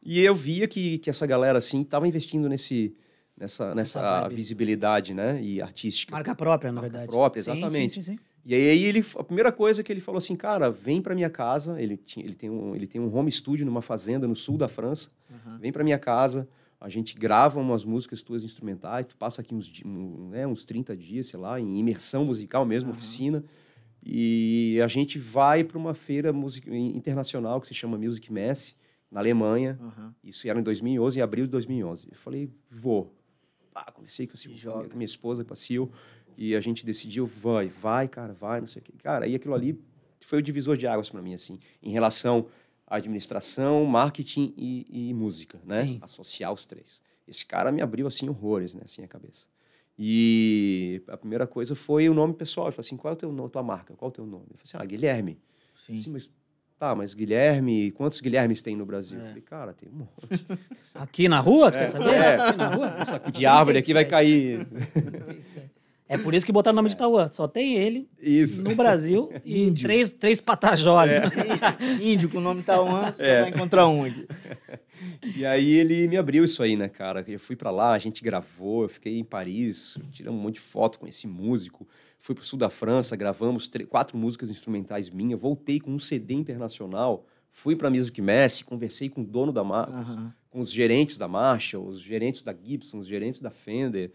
E eu via que, que essa galera, assim, estava investindo nesse, nessa, nessa, visibilidade, né? E artística. Marca própria, na Marca verdade. própria, exatamente. Sim, sim, sim, e aí ele, a primeira coisa que ele falou assim, cara, vem para minha casa. Ele, tinha, ele, tem um, ele tem um home studio numa fazenda no sul da França. Uhum. Vem para minha casa, a gente grava umas músicas tuas instrumentais, tu passa aqui uns, um, né, uns 30 dias, sei lá, em imersão musical mesmo, uhum. oficina. E a gente vai para uma feira internacional que se chama Music Messe, na Alemanha. Uhum. Isso era em 2011, em abril de 2011. Eu falei, vou. Ah, comecei com, assim, com minha esposa, com a Sil, e a gente decidiu, vai, vai, cara, vai, não sei o quê. Cara, e aquilo ali foi o divisor de águas para mim, assim, em relação administração, marketing e, e música, né? Sim. Associar os três. Esse cara me abriu, assim, horrores, né? Assim, a cabeça. E a primeira coisa foi o nome pessoal. Eu falei assim, qual é o teu nome, tua marca? Qual é o teu nome? Ele falou assim, ah, Guilherme. Sim. Assim, mas, tá, mas Guilherme, quantos Guilhermes tem no Brasil? É. Eu falei, cara, tem um monte. aqui na rua? Tu é. quer saber? É. Aqui na rua? Um saco de árvore aqui vai cair. É por isso que botaram o nome de é. Tauã. Só tem ele isso. no Brasil e Índio. três, três É. Índio com o nome Tauã, você é. vai encontrar onde? E aí ele me abriu isso aí, né, cara? Eu fui para lá, a gente gravou, eu fiquei em Paris, tiramos um monte de foto com esse músico. Fui pro sul da França, gravamos quatro músicas instrumentais minhas, voltei com um CD internacional, fui pra Music Messi, conversei com o dono da marca, com os gerentes da Marshall, os gerentes da Gibson, os gerentes da Fender,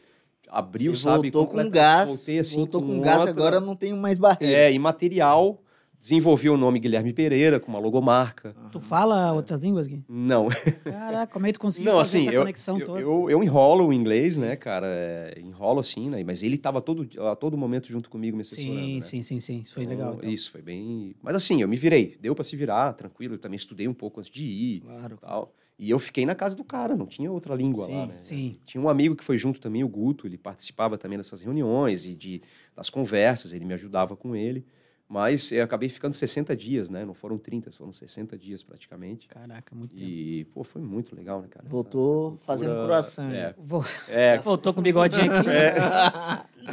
abriu, Você sabe? Voltou com gás, voltei, assim, voltou com, com gás, outra... agora não tenho mais barreira. É, e material Desenvolvi o nome Guilherme Pereira com uma logomarca. Tu fala outras línguas, Gui? Não. Caraca, como é que tu conseguiu Não, fazer assim, essa eu, conexão eu, toda? Eu, eu, enrolo o inglês, né, cara? É, enrolo assim, né? Mas ele estava todo, a todo momento junto comigo me assessorando. Sim, né? sim, sim, sim. Isso foi então, legal. Então. Isso, foi bem. Mas assim, eu me virei. Deu para se virar, tranquilo. Eu também estudei um pouco antes de ir. Claro. Tal. E eu fiquei na casa do cara, não tinha outra língua sim, lá, né? Sim. Tinha um amigo que foi junto também, o Guto, ele participava também dessas reuniões e de, das conversas, ele me ajudava com ele. Mas eu acabei ficando 60 dias, né? Não foram 30, foram 60 dias praticamente. Caraca, é muito tempo. E, pô, foi muito legal, né, cara? Voltou essa, essa fazendo croissant. É. Vou... é. Voltou com né? é. o bigodinho aqui. É.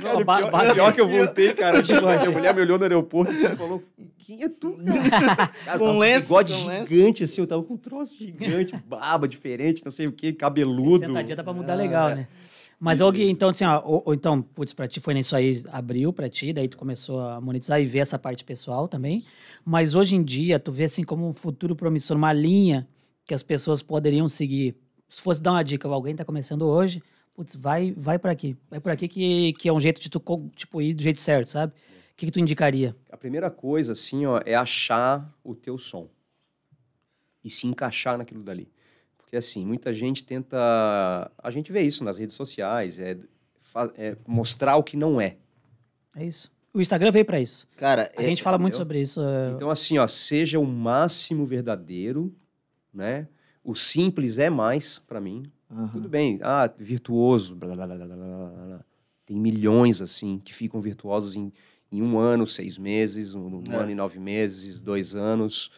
Cara, pior, pior que eu voltei, cara. a mulher me olhou no aeroporto e falou: Quem é tu, cara? cara com lenço. Bigode com gigante, lenço. assim. Eu tava com um troço gigante, barba diferente, não sei o quê, cabeludo. 60 dias dá pra mudar ah, legal, né? Mas, alguém, uhum. então, assim, ó, ou, ou, então, putz, pra ti foi nisso aí, abriu pra ti, daí tu começou a monetizar e ver essa parte pessoal também. Mas hoje em dia, tu vê, assim, como um futuro promissor, uma linha que as pessoas poderiam seguir. Se fosse dar uma dica, alguém tá começando hoje, putz, vai, vai para aqui. Vai por aqui que, que é um jeito de tu, tipo, ir do jeito certo, sabe? O que, que tu indicaria? A primeira coisa, assim, ó, é achar o teu som. E se encaixar naquilo dali. Porque, assim, muita gente tenta. A gente vê isso nas redes sociais, é, é mostrar o que não é. É isso. O Instagram veio para isso. Cara, a é, gente fala entendeu? muito sobre isso. É. Então, assim, ó, seja o máximo verdadeiro, né? O simples é mais para mim. Uhum. Tudo bem. Ah, virtuoso, blá, blá, blá, blá, blá, Tem milhões, assim, que ficam virtuosos em, em um ano, seis meses, um, um é. ano e nove meses, dois anos.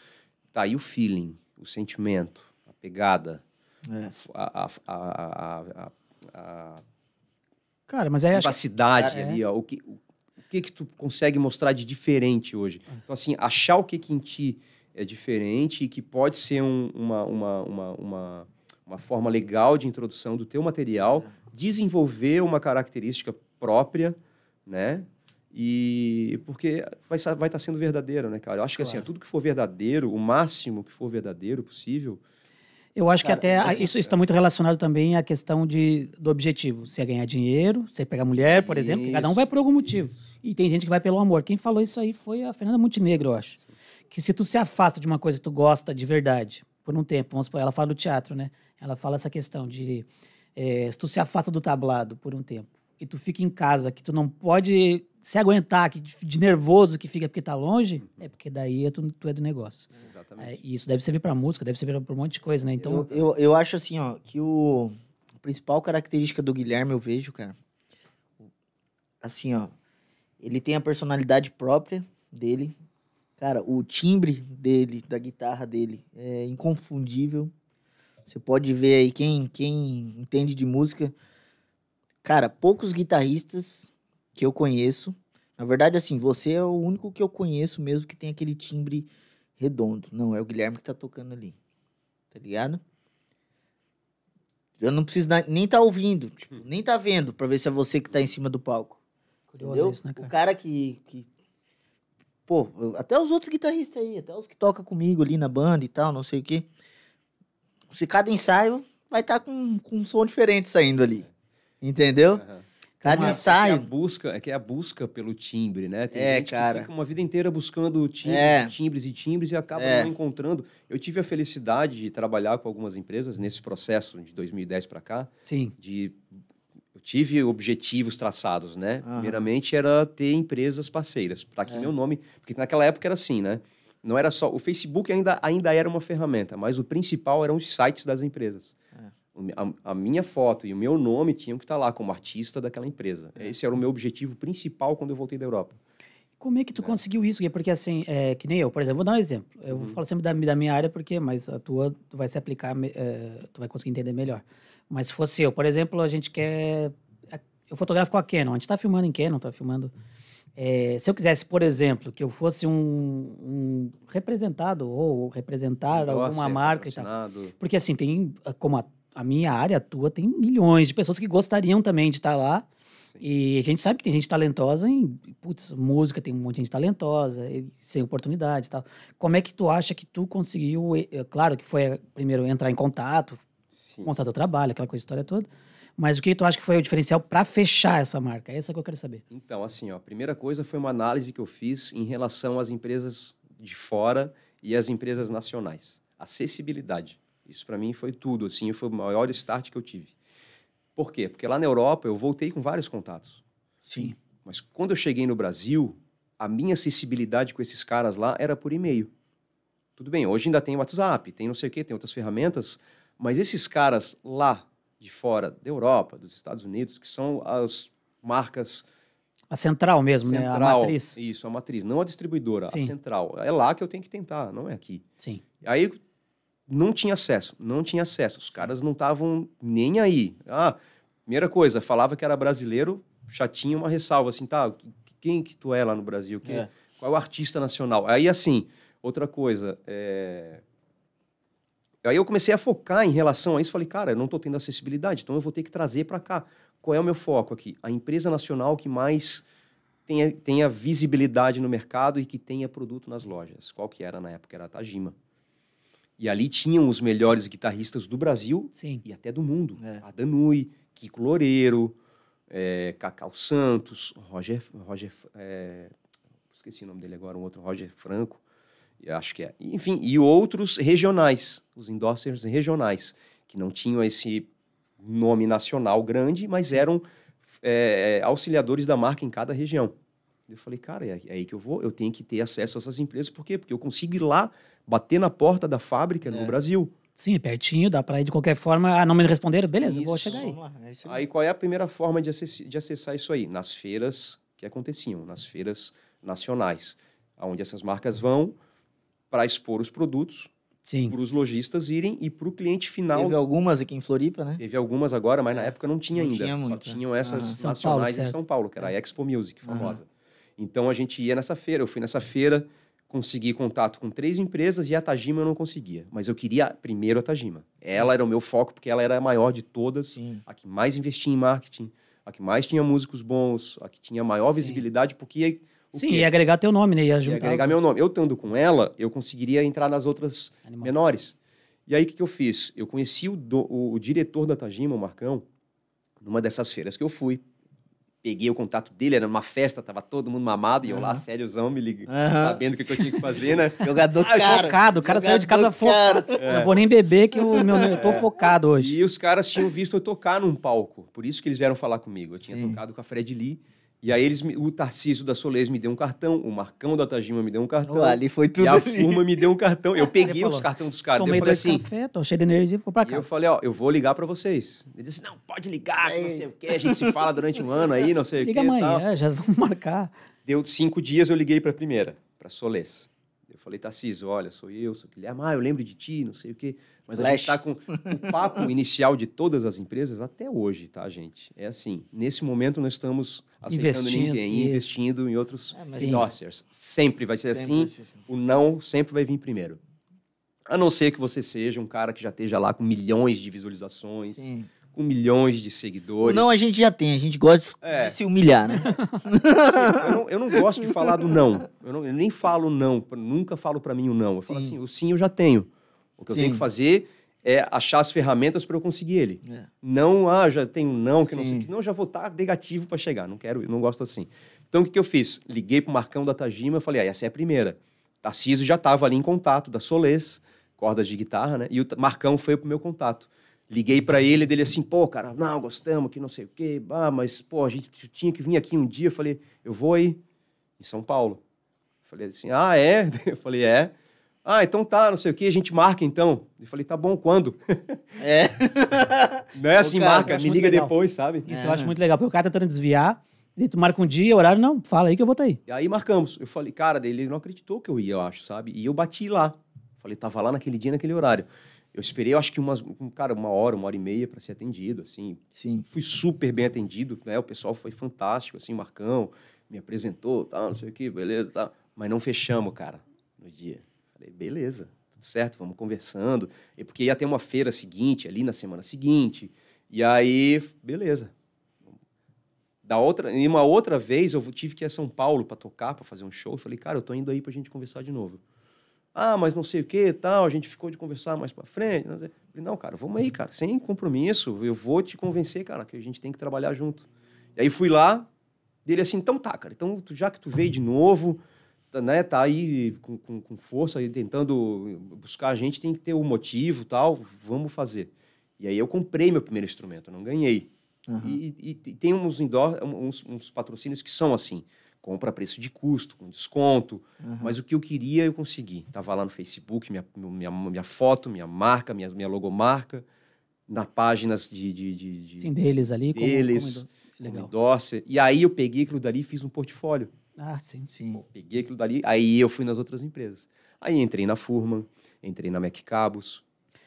Tá aí o feeling, o sentimento pegada. É. A, a, a, Cara, mas aí capacidade que... É. ali, ó, o que o, que que tu consegue mostrar de diferente hoje? É. Então assim, achar o que que em ti é diferente e que pode ser um, uma, uma, uma, uma, uma forma legal de introdução do teu material, é. desenvolver uma característica própria, né? E porque vai, vai estar tá sendo verdadeiro, né, cara? Eu acho que assim, claro. assim, tudo que for verdadeiro, o máximo que for verdadeiro possível, eu acho Cara, que até assim, isso está muito relacionado também à questão de, do objetivo. Se é ganhar dinheiro, se é pegar mulher, por isso. exemplo, cada um vai por algum motivo. Isso. E tem gente que vai pelo amor. Quem falou isso aí foi a Fernanda Montenegro, eu acho. Sim. Que se tu se afasta de uma coisa que tu gosta de verdade por um tempo, vamos supor, ela fala do teatro, né? Ela fala essa questão de é, se tu se afasta do tablado por um tempo e tu fica em casa, que tu não pode se aguentar que, de nervoso que fica porque tá longe, uhum. é porque daí é tu, tu é do negócio. Exatamente. É, e isso deve servir para música, deve servir para um monte de coisa, né? Então... Eu, eu, eu acho assim, ó, que o a principal característica do Guilherme, eu vejo, cara, assim, ó, ele tem a personalidade própria dele, cara, o timbre dele, da guitarra dele, é inconfundível. Você pode ver aí, quem, quem entende de música... Cara, poucos guitarristas que eu conheço. Na verdade, assim, você é o único que eu conheço mesmo que tem aquele timbre redondo. Não, é o Guilherme que tá tocando ali. Tá ligado? Eu não preciso nem tá ouvindo, tipo, hum. nem tá vendo pra ver se é você que tá em cima do palco. Curioso entendeu? isso, né, cara? O cara que, que. Pô, até os outros guitarristas aí, até os que tocam comigo ali na banda e tal, não sei o quê. Se cada ensaio vai estar tá com, com um som diferente saindo ali. Entendeu? Uhum. Tá Cada é ensaio. É a busca, é que é a busca pelo timbre, né? Tem é, gente cara. que fica uma vida inteira buscando timbres, é. timbres e timbres e acaba é. não encontrando. Eu tive a felicidade de trabalhar com algumas empresas nesse processo de 2010 para cá. Sim. De eu tive objetivos traçados, né? Uhum. Primeiramente era ter empresas parceiras, para que é. meu nome, porque naquela época era assim, né? Não era só o Facebook ainda ainda era uma ferramenta, mas o principal eram os sites das empresas. É a, a, minha foto e o meu nome tinham que estar tá lá como artista daquela empresa. É. Esse era o meu objetivo principal quando eu voltei da Europa. Como é que tu é. conseguiu isso? É porque assim, é, que nem eu, por exemplo, vou dar um exemplo. Eu uhum. falar sempre da, da, minha área porque, mas a tua tu vai se aplicar, é, tu vai conseguir entender melhor. Mas se fosse eu, por exemplo, a gente quer, eu fotografo com a Canon. A gente está filmando em Canon, está filmando. É, se eu quisesse, por exemplo, que eu fosse um, um representado ou representar alguma marca e tal. Porque assim, tem ah, como a a minha área, a tua, tem milhões de pessoas que gostariam também de estar lá. Sim. E a gente sabe que tem gente talentosa em, putz, música tem um monte de gente talentosa, sem oportunidade e tal. Como é que tu acha que tu conseguiu, é claro que foi primeiro entrar em contato, Sim. mostrar teu trabalho, aquela coisa, história toda, mas o que tu acha que foi o diferencial para fechar essa marca? É isso que eu quero saber. Então, assim, ó, a primeira coisa foi uma análise que eu fiz em relação às empresas de fora e às empresas nacionais. Acessibilidade. Isso para mim foi tudo, assim, foi o maior start que eu tive. Por quê? Porque lá na Europa eu voltei com vários contatos. Sim. Mas quando eu cheguei no Brasil, a minha acessibilidade com esses caras lá era por e-mail. Tudo bem, hoje ainda tem WhatsApp, tem não sei o quê, tem outras ferramentas, mas esses caras lá de fora da Europa, dos Estados Unidos, que são as marcas a central mesmo, central, né? A matriz. Isso, a matriz, não a distribuidora, Sim. a central. É lá que eu tenho que tentar, não é aqui. Sim. Aí não tinha acesso, não tinha acesso. Os caras não estavam nem aí. Ah, primeira coisa, falava que era brasileiro, já tinha uma ressalva assim, tá, quem que tu é lá no Brasil? Quem, é. Qual é o artista nacional? Aí, assim, outra coisa, é... Aí eu comecei a focar em relação a isso, falei, cara, eu não estou tendo acessibilidade, então eu vou ter que trazer para cá. Qual é o meu foco aqui? A empresa nacional que mais tenha, tenha visibilidade no mercado e que tenha produto nas lojas. Qual que era na época? Era a Tajima. E ali tinham os melhores guitarristas do Brasil Sim. e até do mundo. É. Adanui, Kiko Loureiro, é, Cacau Santos, Roger... Roger é, esqueci o nome dele agora, um outro, Roger Franco. Acho que é. Enfim, e outros regionais, os endorsers regionais, que não tinham esse nome nacional grande, mas eram é, é, auxiliadores da marca em cada região. Eu falei, cara, é, é, aí que eu vou, eu tenho que ter acesso a essas empresas, por quê? Porque eu consigo ir lá bater na porta da fábrica é. no Brasil. Sim, é pertinho, dá para ir de qualquer forma. Ah, não me responderam? Beleza, isso, vou chegar é aí. aí. qual é a primeira forma de, acessar, de acessar isso aí? Nas feiras que aconteciam, nas feiras nacionais, aonde essas marcas vão para expor os produtos, para os lojistas irem e para o cliente final. Teve algumas aqui em Floripa, né? Teve algumas agora, mas na é. época não tinha não ainda. Tinha muito, Só tinham essas ah, nacionais Paulo, em São Paulo, que era a Expo Music, famosa. Então a gente ia nessa feira, eu fui nessa feira, consegui contato com três empresas e a Tajima eu não conseguia. Mas eu queria primeiro a Tajima. Ela era o meu foco, porque ela era a maior de todas, Sim. a que mais investia em marketing, a que mais tinha músicos bons, a que tinha maior Sim. visibilidade, porque. Sim, quê? ia agregar teu nome, né? Ia, juntar ia agregar as... meu nome. Eu estando com ela, eu conseguiria entrar nas outras Animal. menores. E aí o que, que eu fiz? Eu conheci o, do, o diretor da Tajima, o Marcão, numa dessas feiras que eu fui peguei o contato dele, era numa festa, tava todo mundo mamado, e eu uhum. lá, sériozão, me liga, uhum. sabendo o que, que, eu tinha que fazer, né? Jogador ah, cara. Focado, o cara saiu de casa focado. É. Não vou nem beber que o meu, eu tô é. focado hoje. E os caras tinham visto eu tocar num palco, por isso que eles vieram falar comigo. Eu tinha Sim. tocado com a Fred Lee, e aí eles, o Tarcísio da Solez me deu um cartão, o Marcão da Tajima me deu um cartão. ali foi tudo. E a ali. me deu um cartão. Eu peguei falou, os cartões dos caras. Tomei eu falei dois assim, café, tô cheio de energia, vou pra cá. E eu falei, ó, eu vou ligar pra vocês. Ele disse, não, pode ligar, não sei o quê, a gente se fala durante um ano aí, não sei Liga o quê. Liga amanhã, já vamos marcar. Deu cinco dias, eu liguei pra primeira, pra Solez. Eu falei, Tarcísio, olha, sou eu, sou Guilherme. Ah, eu lembro de ti, não sei o quê. Mas Flash. a gente está com o papo inicial de todas as empresas até hoje, tá, gente? É assim, nesse momento nós estamos aceitando investindo, ninguém, isso. investindo em outros é, sócios. Sempre vai ser sempre assim, assim, o não sempre vai vir primeiro. A não ser que você seja um cara que já esteja lá com milhões de visualizações, sim com milhões de seguidores. Não, a gente já tem, a gente gosta é. de se humilhar, né? eu, não, eu, não, gosto de falar do não. Eu, não, eu nem falo não, nunca falo para mim o não. Eu falo assim, o sim eu já tenho. O que Sim. eu tenho que fazer é achar as ferramentas para eu conseguir ele. É. Não, ah, já tenho não, que Sim. não sei que. Não, já vou estar tá negativo para chegar. Não quero, não gosto assim. Então, o que, que eu fiz? Liguei pro Marcão da Tajima e falei, ah, essa é a primeira. Tarcísio já estava ali em contato, da Solês, cordas de guitarra, né? E o Marcão foi pro meu contato. Liguei para ele, dele assim, pô, cara, não, gostamos, que não sei o quê, bah mas, pô, a gente tinha que vir aqui um dia. Eu falei, eu vou aí, em São Paulo. Eu falei assim, ah, é? Eu falei, é. Ah, então tá, não sei o quê, a gente marca então. Eu falei, tá bom, quando? É. Não é assim, cara, marca, me liga depois, sabe? É. Isso é. eu acho muito legal, porque o cara tá tentando desviar, ele tu marca um dia, horário, não, fala aí que eu vou estar tá aí. E aí marcamos. Eu falei, cara, ele não acreditou que eu ia, eu acho, sabe? E eu bati lá. Falei, tava lá naquele dia, naquele horário. Eu esperei, eu acho que umas, cara, uma hora, uma hora e meia para ser atendido, assim. Sim. Fui super bem atendido, né? O pessoal foi fantástico, assim, Marcão me apresentou, tal, não sei o que, beleza, tal. Mas não fechamos, cara, no dia. Falei, beleza, tudo certo, vamos conversando. E porque ia ter uma feira seguinte, ali na semana seguinte. E aí, beleza. Da outra, e uma outra vez eu tive que ir a São Paulo para tocar, para fazer um show. falei, cara, eu tô indo aí pra gente conversar de novo. Ah, mas não sei o que tal, a gente ficou de conversar mais para frente. Não, não, cara, vamos aí, cara, sem compromisso, eu vou te convencer, cara, que a gente tem que trabalhar junto. E aí fui lá, dele assim, então tá, cara, então tu, já que tu veio de novo, tá, né, tá aí com, com, com força, aí tentando buscar a gente, tem que ter o um motivo tal, vamos fazer. E aí eu comprei meu primeiro instrumento, não ganhei. Uhum. E, e, e, tem uns, indoor, uns, uns patrocínios que são assim compra a preço de custo, com desconto. Uhum. Mas o que eu queria, eu consegui. Estava lá no Facebook, minha, minha, minha foto, minha marca, minha, minha logomarca, na páginas de, de, de, de Sim, deles ali. Deles, como, como, E aí eu peguei aquilo dali e fiz um portfólio. Ah, sim, sim. Pô, peguei aquilo dali, aí eu fui nas outras empresas. Aí entrei na Furman, entrei na Mac Cabos,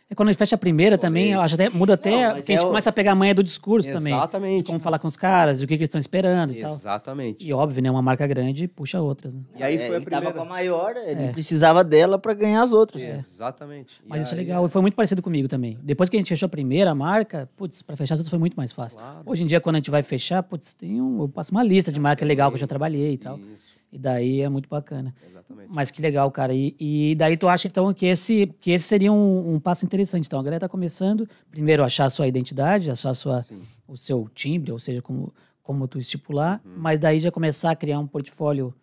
é quando a gente fecha a primeira também, eu até, muda até. Não, a gente é começa a pegar a manha do discurso Exatamente. também. Exatamente. Como falar com os caras, o que, que eles estão esperando e tal. Exatamente. E óbvio, né? Uma marca grande puxa outras, né? E aí é, foi a ele primeira. tava com a maior, ele é. precisava dela para ganhar as outras. É. Exatamente. Mas isso é legal, foi muito parecido comigo também. Depois que a gente fechou a primeira marca, putz, para fechar tudo foi muito mais fácil. Claro. Hoje em dia, quando a gente vai fechar, putz, tem um, eu passo uma lista de marca legal que eu já trabalhei e tal. Isso. E daí é muito bacana. Exatamente. Mas que legal, cara. E, e daí tu acha, então, que esse, que esse seria um, um passo interessante. Então, a galera está começando, primeiro, achar a sua identidade, achar sua, o seu timbre, ou seja, como, como tu estipular, uhum. mas daí já começar a criar um portfólio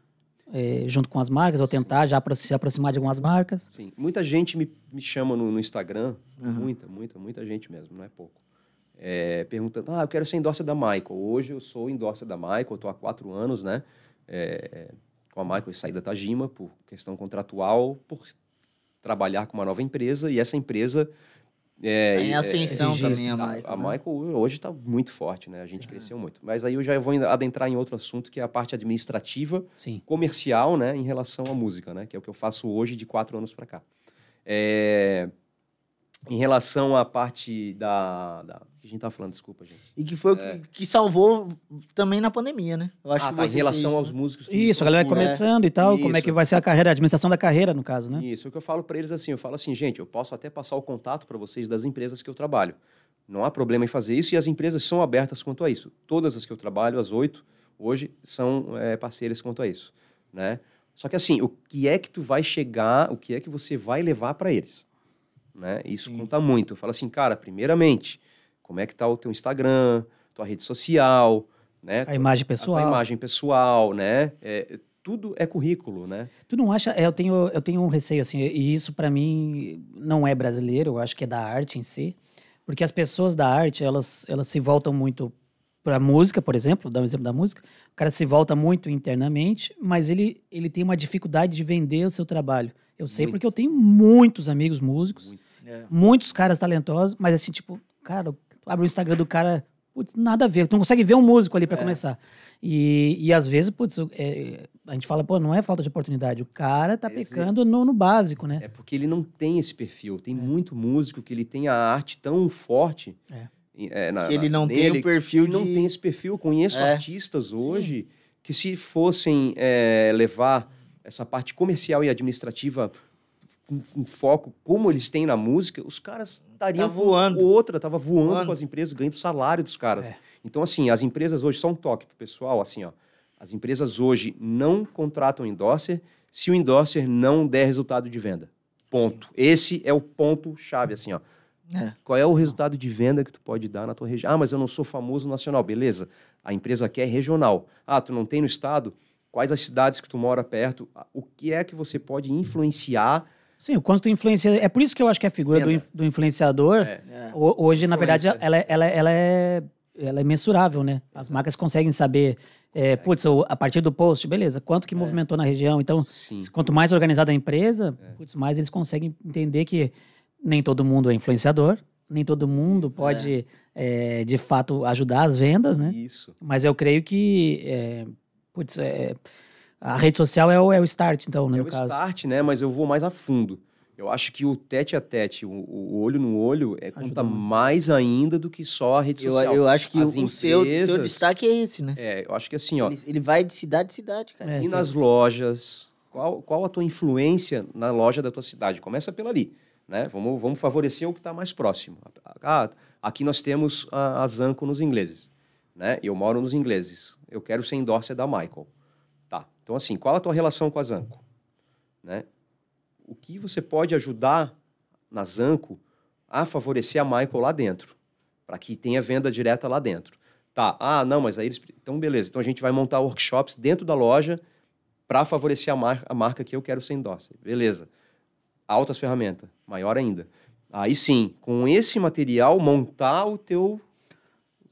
é, junto com as marcas, ou tentar Sim. já se aproximar de algumas marcas. Sim. Muita gente me, me chama no, no Instagram, uhum. muita, muita, muita gente mesmo, não é pouco. É, perguntando, ah, eu quero ser endorsa da Michael. Hoje eu sou endorsa da Michael, estou há quatro anos, né? é, com a Michael e saí da Tajima por questão contratual, por trabalhar com uma nova empresa e essa empresa é, tá em é, ascensão é, também a tá, Michael. A, né? Michael né? hoje está muito forte, né? A gente Sim. cresceu muito. Mas aí eu já vou adentrar em outro assunto que é a parte administrativa, Sim. comercial, né? Em relação à música, né? Que é o que eu faço hoje de quatro anos para cá. É, em relação à parte da, da que a gente tá falando, desculpa, gente. E que foi o que, é. que, salvou também na pandemia, né? Eu acho ah, que tá, em relação isso, aos né? músicos. Isso, a galera né? começando e tal, isso. como é que vai ser a carreira, a administração da carreira, no caso, né? Isso, o que eu falo para eles assim, eu falo assim, gente, eu posso até passar o contato para vocês das empresas que eu trabalho. Não há problema em fazer isso e as empresas são abertas quanto a isso. Todas as que eu trabalho, as oito, hoje, são é, parceiras quanto a isso, né? Só que assim, o que é que tu vai chegar, o que é que você vai levar para eles? né? Isso Sim. conta muito. Eu falo assim, cara, primeiramente, como é que tá o teu Instagram, tua rede social, né? A tua, imagem pessoal. A imagem pessoal, né? É, tudo é currículo, né? Tu não acha? É, eu tenho, eu tenho um receio assim, e isso para mim não é brasileiro. Eu acho que é da arte em si, porque as pessoas da arte elas, elas se voltam muito para música, por exemplo, dá um exemplo da música. O cara se volta muito internamente, mas ele, ele tem uma dificuldade de vender o seu trabalho. Eu sei Muito. porque eu tenho muitos amigos músicos, Muito. é. muitos caras talentosos, mas assim, tipo, cara, abre o Instagram do cara, putz, nada a ver. Tu não consegue ver um músico ali para é. começar. E, e às vezes, putz, é, a gente fala, pô, não é falta de oportunidade. O cara tá pecando no, no, básico, né? É porque ele não tem esse perfil. Tem é. muito músico que ele tem a arte tão forte. É. É, na, que ele não na, tem nele, o perfil de... não tem esse perfil. Eu conheço artistas hoje Sim. que se fossem levar essa parte comercial e administrativa um foco como eles têm na música, os caras estariam tá voando. outra, tava voando, voando, com as empresas, ganhando o salário dos caras. É. Então, assim, as empresas hoje, só um toque pro pessoal, assim, ó. As empresas hoje não contratam endosser se o endosser não der resultado de venda. Ponto. Sim. Esse é o ponto-chave, assim, ó. É. Qual é o resultado de venda que tu pode dar na tua região? Ah, mas eu não sou famoso nacional. Beleza. A empresa quer é regional. Ah, tu não tem no estado? quais as cidades que tu mora perto, o que é que você pode influenciar. Sim, o quanto influencia. É por isso que eu acho que a figura do, do, influenciador, é. é. hoje, na verdade, ela, ela, ela, é, ela é mensurável, né? As Exato. marcas conseguem saber, é, putz, a partir do post, beleza, quanto que é. movimentou na região. Então, Sim. quanto mais organizada a empresa, é. putz, mais eles conseguem entender que nem todo mundo é influenciador, nem todo mundo isso, pode, é. de fato, ajudar as vendas, né? Isso. Mas eu creio que Putz, é, a rede social é o, é o start, então, né, é no caso. É o start, né? Mas eu vou mais a fundo. Eu acho que o tete a tete, o, olho no olho, é, Ajuda conta muito. mais ainda do que só a rede social. Eu, eu acho que As o empresas, seu, seu, destaque é esse, né? É, eu acho que assim, ó. Ele, ele vai de cidade em cidade, cara. É, e sim. nas lojas. Qual, qual a tua influência na loja da tua cidade? Começa pela ali. Né? Vamos, vamos favorecer o que está mais próximo. Ah, aqui nós temos a, a Zanco nos ingleses. Né? Eu moro nos ingleses eu quero ser endorser da Michael. Tá. Então, assim, qual a tua relação com a Zanco? Né? O que você pode ajudar na Zanco a favorecer a Michael lá dentro? Para que tenha venda direta lá dentro. Tá, ah, não, mas aí eles. Então, beleza. Então a gente vai montar workshops dentro da loja para favorecer a, mar... a marca que eu quero ser endorser. Beleza. Altas ferramentas, maior ainda. Aí sim, com esse material, montar o teu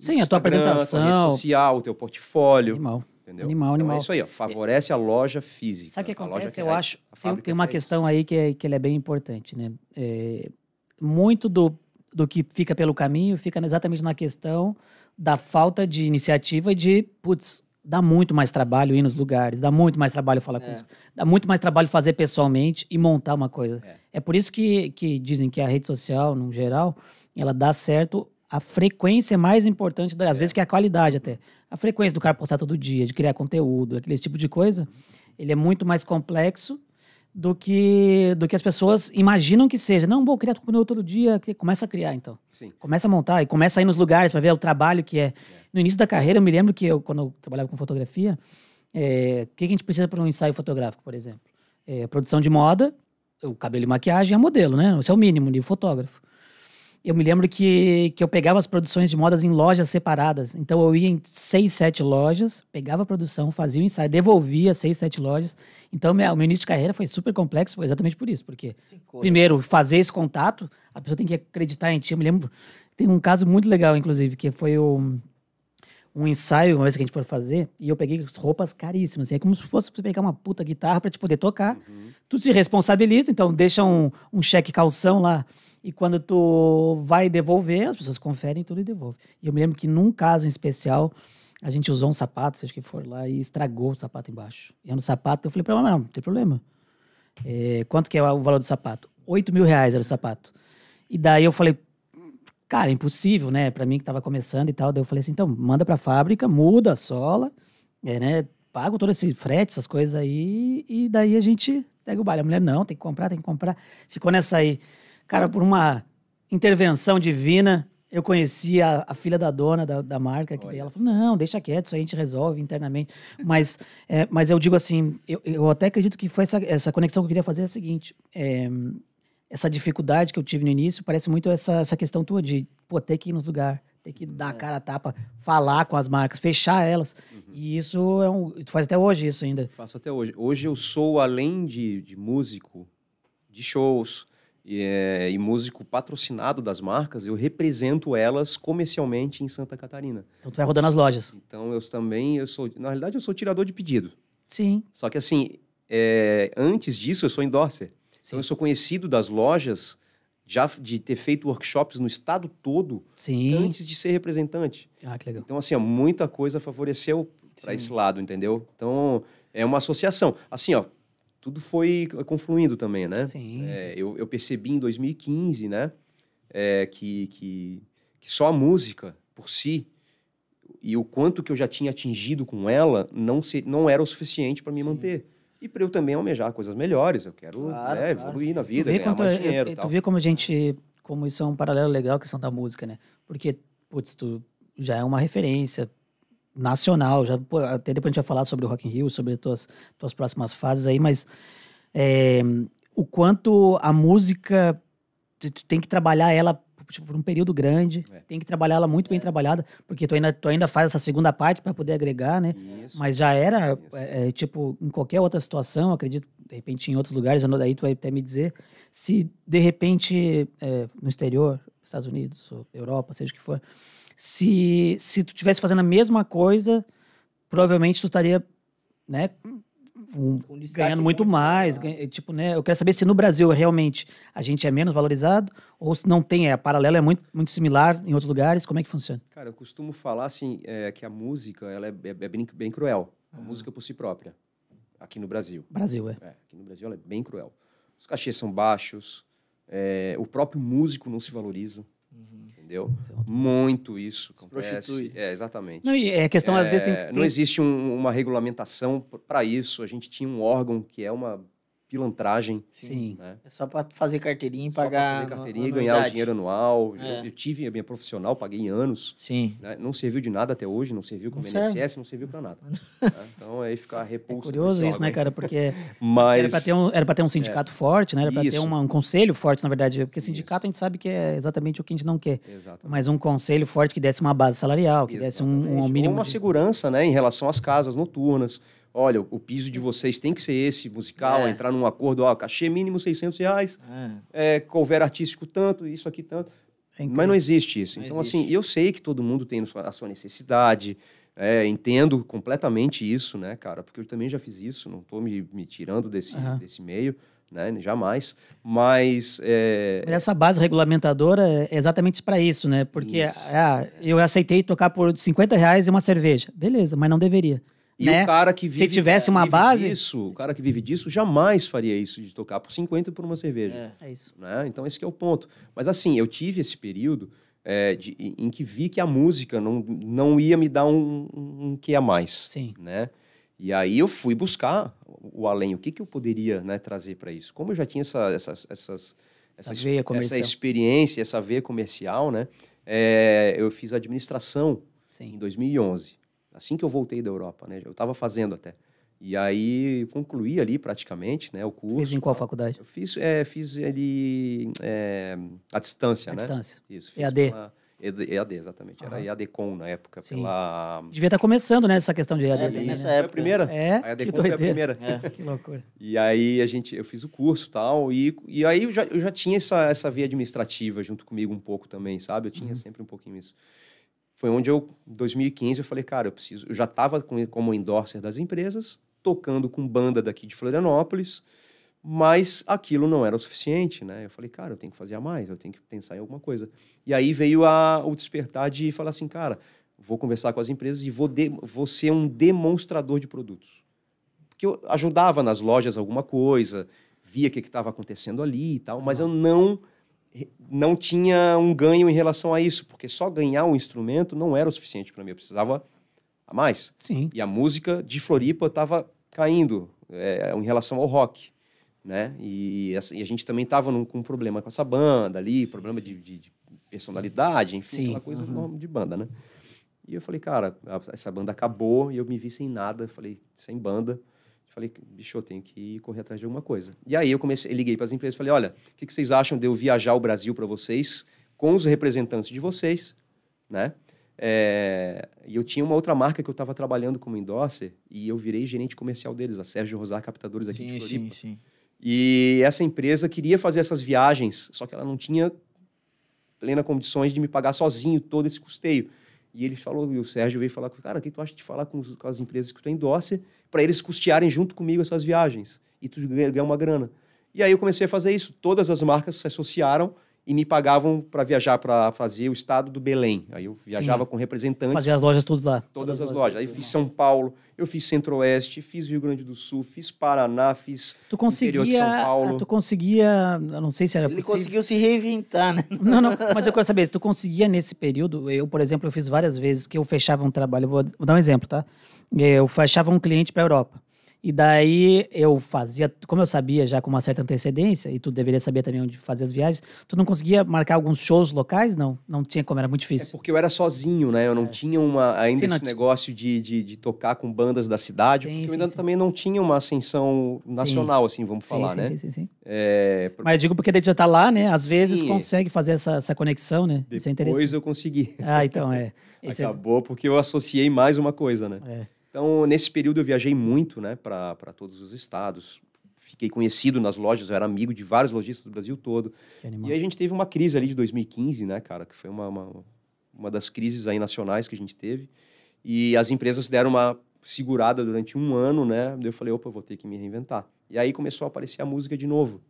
Sim, a tua apresentação. A rede social, o teu portfólio. Animal. Entendeu? Animal, animal. Então é isso aí, ó, favorece a loja física. Sabe o que acontece? Eu é acho. Tem, tem, uma questão aí que é, que é bem importante, né? É, muito do, do que fica pelo caminho fica exatamente na questão da falta de iniciativa e de, putz, dá muito mais trabalho ir nos lugares, dá muito mais trabalho falar é. com isso, dá muito mais trabalho fazer pessoalmente e montar uma coisa. É, é por isso que, que dizem que a rede social, no geral, ela dá certo a frequência é mais importante, às é. vezes, que é a qualidade até. A frequência do cara postar todo dia, de criar conteúdo, aquele tipo de coisa, ele é muito mais complexo do que do que as pessoas imaginam que seja. Não, vou criar conteúdo todo dia, começa a criar então. Sim. Começa a montar e começa a ir nos lugares para ver o trabalho que é. é. No início da carreira, eu me lembro que eu, quando eu trabalhava com fotografia, é, o que a gente precisa para um ensaio fotográfico, por exemplo? É, produção de moda, o cabelo e maquiagem é modelo, né? Isso é o mínimo de fotógrafo. Eu me lembro que, que eu pegava as produções de modas em lojas separadas. Então eu ia em seis, sete lojas, pegava a produção, fazia o ensaio, devolvia seis, sete lojas. Então minha, o meu início de carreira foi super complexo exatamente por isso. Porque, primeiro, fazer esse contato, a pessoa tem que acreditar em ti. Eu me lembro, tem um caso muito legal, inclusive, que foi o, um ensaio, uma vez que a gente for fazer, e eu peguei roupas caríssimas. Assim, é como se fosse você pegar uma puta guitarra para te poder tocar. Uhum. Tu se responsabiliza, então deixa um, um cheque calção lá e quando tu vai devolver, as pessoas conferem tudo e devolvem. E eu me lembro que num caso em especial, a gente usou um sapato, seja que for lá, e estragou o sapato embaixo. E no sapato eu falei pra ela, não, não tem problema. É, quanto que é o valor do sapato? Oito mil reais era o sapato. E daí eu falei, cara, impossível, né? Pra mim que tava começando e tal. Daí eu falei assim, então, manda pra fábrica, muda a sola, é, né? Pago todo esse frete, essas coisas aí, e daí a gente pega o baile. A mulher, não, tem que comprar, tem que comprar. Ficou nessa aí. Cara, por uma intervenção divina, eu conheci a, a filha da dona da, da marca, que ela falou, não, deixa quieto, isso aí a gente resolve internamente. Mas, é, mas eu digo assim, eu, eu até acredito que foi essa, essa conexão que eu queria fazer é a seguinte, é, essa dificuldade que eu tive no início parece muito essa, essa questão tua de, pô, ter que ir nos lugares, ter que dar a é. cara a tapa, falar com as marcas, fechar elas. Uhum. E isso é um. Tu faz até hoje isso ainda. Faço até hoje. Hoje eu sou, além de, de músico, de shows, e, é, e músico patrocinado das marcas, eu represento elas comercialmente em Santa Catarina. Então tu vai rodando as lojas. Então eu também, eu sou, na realidade eu sou tirador de pedido. Sim. Só que assim, é, antes disso eu sou endorser. Então, Sim. Então eu sou conhecido das lojas já de ter feito workshops no estado todo Sim. antes de ser representante. Ah, que legal. Então assim, muita coisa favoreceu para esse lado, entendeu? Então é uma associação. Assim, ó, tudo foi confluindo também, né? Sim. É, eu, eu, percebi em 2015, né, é, que, que, que só a música por si e o quanto que eu já tinha atingido com ela não, se, não era o suficiente para me Sim. manter e para eu também almejar coisas melhores. Eu quero claro, né, claro. evoluir na vida, ganhar mais eu, é, dinheiro. Eu, tu vê como a gente, como isso é um paralelo legal a questão da música, né? Porque, putz, tu já é uma referência nacional. Já, pô, até depois a gente vai falar sobre o Rock in Rio, sobre as tuas, tuas próximas fases aí, mas é, o quanto a música, tu, tu, tem que trabalhar ela tipo, por um período grande, é. tem que trabalhar ela muito é. bem trabalhada, porque tu ainda, tu ainda faz essa segunda parte para poder agregar, né? Isso. Mas já era, é, é, tipo, em qualquer outra situação, acredito, de repente em outros lugares, daí tu vai até me dizer, se de repente é, no exterior, Estados Unidos, Europa, seja o que for, se, se tu estivesse fazendo a mesma coisa, provavelmente tu estaria, né, um, ganhando muito mais. Ganha, tipo, né, eu quero saber se no Brasil realmente a gente é menos valorizado ou se não tem, é paralelo, é muito, muito similar em outros lugares. Como é que funciona? Cara, eu costumo falar assim, é, que a música ela é, é, é bem, bem, cruel. A ah. música por si própria, aqui no Brasil. Brasil, é. é. Aqui no Brasil ela é bem cruel. Os cachês são baixos, é, o próprio músico não se valoriza. Uhum entendeu? É Muito isso acontece. Prostitui. É, exatamente. Não, e é questão, é, às vezes, tem, tem... É, não existe um, uma regulamentação para isso. A gente tinha um órgão que é uma pilantragem. Sim. Né? É só para fazer carteirinha e pagar. fazer carteirinha e ganhar o dinheiro anual. É. Eu, eu, tive a é minha profissional, paguei em anos. Sim. Né? Não serviu de nada até hoje, não serviu como não INSS, não serviu para nada. né? Então aí ficar repulsa. É curioso isso, né, né, cara? Porque Mas... era para ter, um, ter, um, é. sindicato é. forte, né? Era para ter uma, um conselho forte, na verdade. Porque sindicato isso. a gente sabe que é exatamente o que a gente não quer. Exatamente. Mas um conselho forte que desse uma base salarial, que exatamente. desse um, um mínimo. Ou uma de... segurança, né, em relação às casas noturnas olha, o piso de vocês tem que ser esse musical, é. entrar num acordo, ó, cachê mínimo 600 reais, é. É, artístico tanto, isso aqui tanto. É Mas não existe isso. Não então, assim, existe. assim, eu sei que todo mundo tem a sua necessidade, é, entendo completamente isso, né, cara? Porque eu também já fiz isso, não estou me, me, tirando desse, uhum. desse meio, né? Jamais. Mas. É... essa base regulamentadora é exatamente para isso, né? Porque isso. Ah, eu aceitei tocar por 50 reais e uma cerveja. Beleza, mas não deveria. E né? o cara que vive, Se tivesse uma base. Disso, o cara que vive disso jamais faria isso de tocar por 50 por uma cerveja. É, é isso. Né? Então, esse é o ponto. Mas assim, eu tive esse período é, de, em que vi que a música não, não ia me dar um, um que a mais. Sim. Né? E aí eu fui buscar o além, o que, que eu poderia né, trazer para isso. Como eu já tinha essa, essas, essa, essa, veia comercial. essa experiência, essa veia comercial, né? É, eu fiz administração Sim. em 2011 assim que eu voltei da Europa, né? Eu estava fazendo até. E aí concluí ali praticamente, né, o curso. Fiz em qual faculdade? Eu fiz, é, fiz ali é, à distância, à né? distância. Isso. Fiz EAD. Uma, EAD, exatamente. Uhum. Era com na época. Sim. Pela... Devia estar tá começando, né, essa questão de EAD. É, né? É a primeira. É, a com foi a primeira. É. que loucura. E aí a gente, eu fiz o curso tal, e, e aí eu já, eu já tinha essa, essa via administrativa junto comigo um pouco também, sabe? Eu tinha uhum. sempre um pouquinho isso foi onde eu, em 2015, eu falei, cara, eu preciso. Eu já estava como endorser das empresas, tocando com banda daqui de Florianópolis, mas aquilo não era o suficiente, né? Eu falei, cara, eu tenho que fazer a mais, eu tenho que pensar em alguma coisa. E aí veio a, o despertar de falar assim, cara, vou conversar com as empresas e vou, de, vou ser um demonstrador de produtos. Porque eu ajudava nas lojas alguma coisa, via o que estava acontecendo ali e tal, mas eu não não tinha um ganho em relação a isso, porque só ganhar um instrumento não era o suficiente para mim, eu precisava a mais. Sim. E a música de Floripa estava caindo é, em relação ao rock, né? E, e a gente também estava com um problema com essa banda ali, problema de, de, de personalidade, enfim, Sim. aquela coisa uhum. de banda, né? E eu falei, cara, essa banda acabou e eu me vi sem nada, falei, sem banda. Falei, bicho, eu tenho que correr atrás de alguma coisa. E aí eu comecei, liguei para as empresas e falei, olha, o que, que, vocês acham de eu viajar o Brasil para vocês com os representantes de vocês, né? É... E eu tinha uma outra marca que eu estava trabalhando como endosser e eu virei gerente comercial deles, a Sérgio Rosar Captadores aqui sim, de Floripa. Sim, sim. E essa empresa queria fazer essas viagens, só que ela não tinha plena condições de me pagar sozinho todo esse custeio. E ele falou, e o Sérgio veio falar com cara, o que tu acha de falar com, com as empresas que tu endossa para eles custearem junto comigo essas viagens e tu ganhar uma grana. E aí eu comecei a fazer isso. Todas as marcas se associaram e me pagavam para viajar para fazer o estado do Belém. Aí eu viajava Sim. com representantes. Fazia as lojas todas lá. Todas, todas as lojas. lojas. Aí fiz São Paulo, eu fiz Centro-Oeste, fiz Rio Grande do Sul, fiz Paraná, fiz tu conseguia, interior de São Paulo. Tu conseguia, eu não sei se era Ele possível. conseguiu se reinventar, né? Não, não, mas eu quero saber, tu conseguia nesse período, eu, por exemplo, eu fiz várias vezes que eu fechava um trabalho, vou, vou dar um exemplo, tá? Eu fechava um cliente para a Europa. E daí eu fazia, como eu sabia já com uma certa antecedência, e tu deveria saber também onde fazer as viagens, tu não conseguia marcar alguns shows locais? Não, não tinha como, era muito é difícil. É porque eu era sozinho, né? Eu não é. tinha uma, ainda sim, esse negócio de, de, de, tocar com bandas da cidade, sim, porque sim, eu ainda também não tinha uma ascensão nacional, assim, vamos falar, né? Sim, sim, sim. É... Mas eu digo porque daí já tá lá, né? Às vezes consegue fazer essa, essa conexão, né? Depois Isso é interessante. Depois eu consegui. Ah, então é. é. Acabou porque eu associei mais uma coisa, né? É. Então, nesse período eu viajei muito, né, para todos os estados. Fiquei conhecido nas lojas, eu era amigo de vários lojistas do Brasil todo. E aí a gente teve uma crise ali de 2015, né, cara, que foi uma, uma, uma das crises aí nacionais que a gente teve. E as empresas deram uma segurada durante um ano, né? eu falei, opa, vou ter que me reinventar. E aí começou a aparecer a música de novo,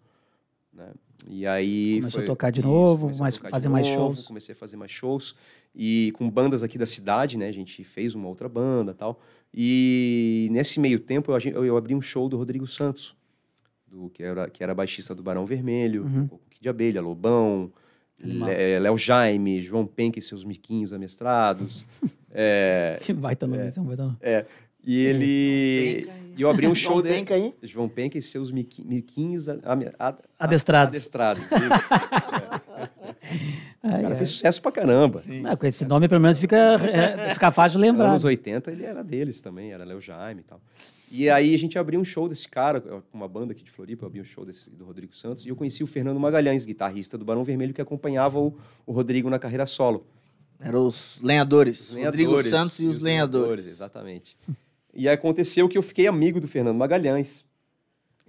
né? E aí começou foi... a tocar de novo, Isso, mais, fazer mais novo, shows. Comecei a fazer mais shows e com bandas aqui da cidade, né? A gente fez uma outra banda, tal. E nesse meio tempo eu, eu, abri um show do Rodrigo Santos, do que era, que era baixista do Barão Vermelho, uhum. um de Abelha, Lobão, Léo Jaime, João Penck e seus miquinhos amestrados. é, vai estar tá no é, vai tá no... É, e ele... E eu abri um show... João dele, Penck João Penca e seus miquinhos adestrados. Adestrados. adestrados. Ai, cara é. fez sucesso pra caramba. Não, com esse nome, pelo menos, fica, é, fica fácil de lembrar. Nos anos 80, ele era deles também, era Léo Jaime e tal. E aí a gente abriu um show desse cara, uma banda aqui de Floripa, eu abri um show desse, do Rodrigo Santos, e eu conheci o Fernando Magalhães, guitarrista do Barão Vermelho, que acompanhava o, o Rodrigo na carreira solo. Eram os lenhadores, os lenhadores Rodrigo Santos e, e os, lenhadores. lenhadores. Exatamente. e aí aconteceu que eu fiquei amigo do Fernando Magalhães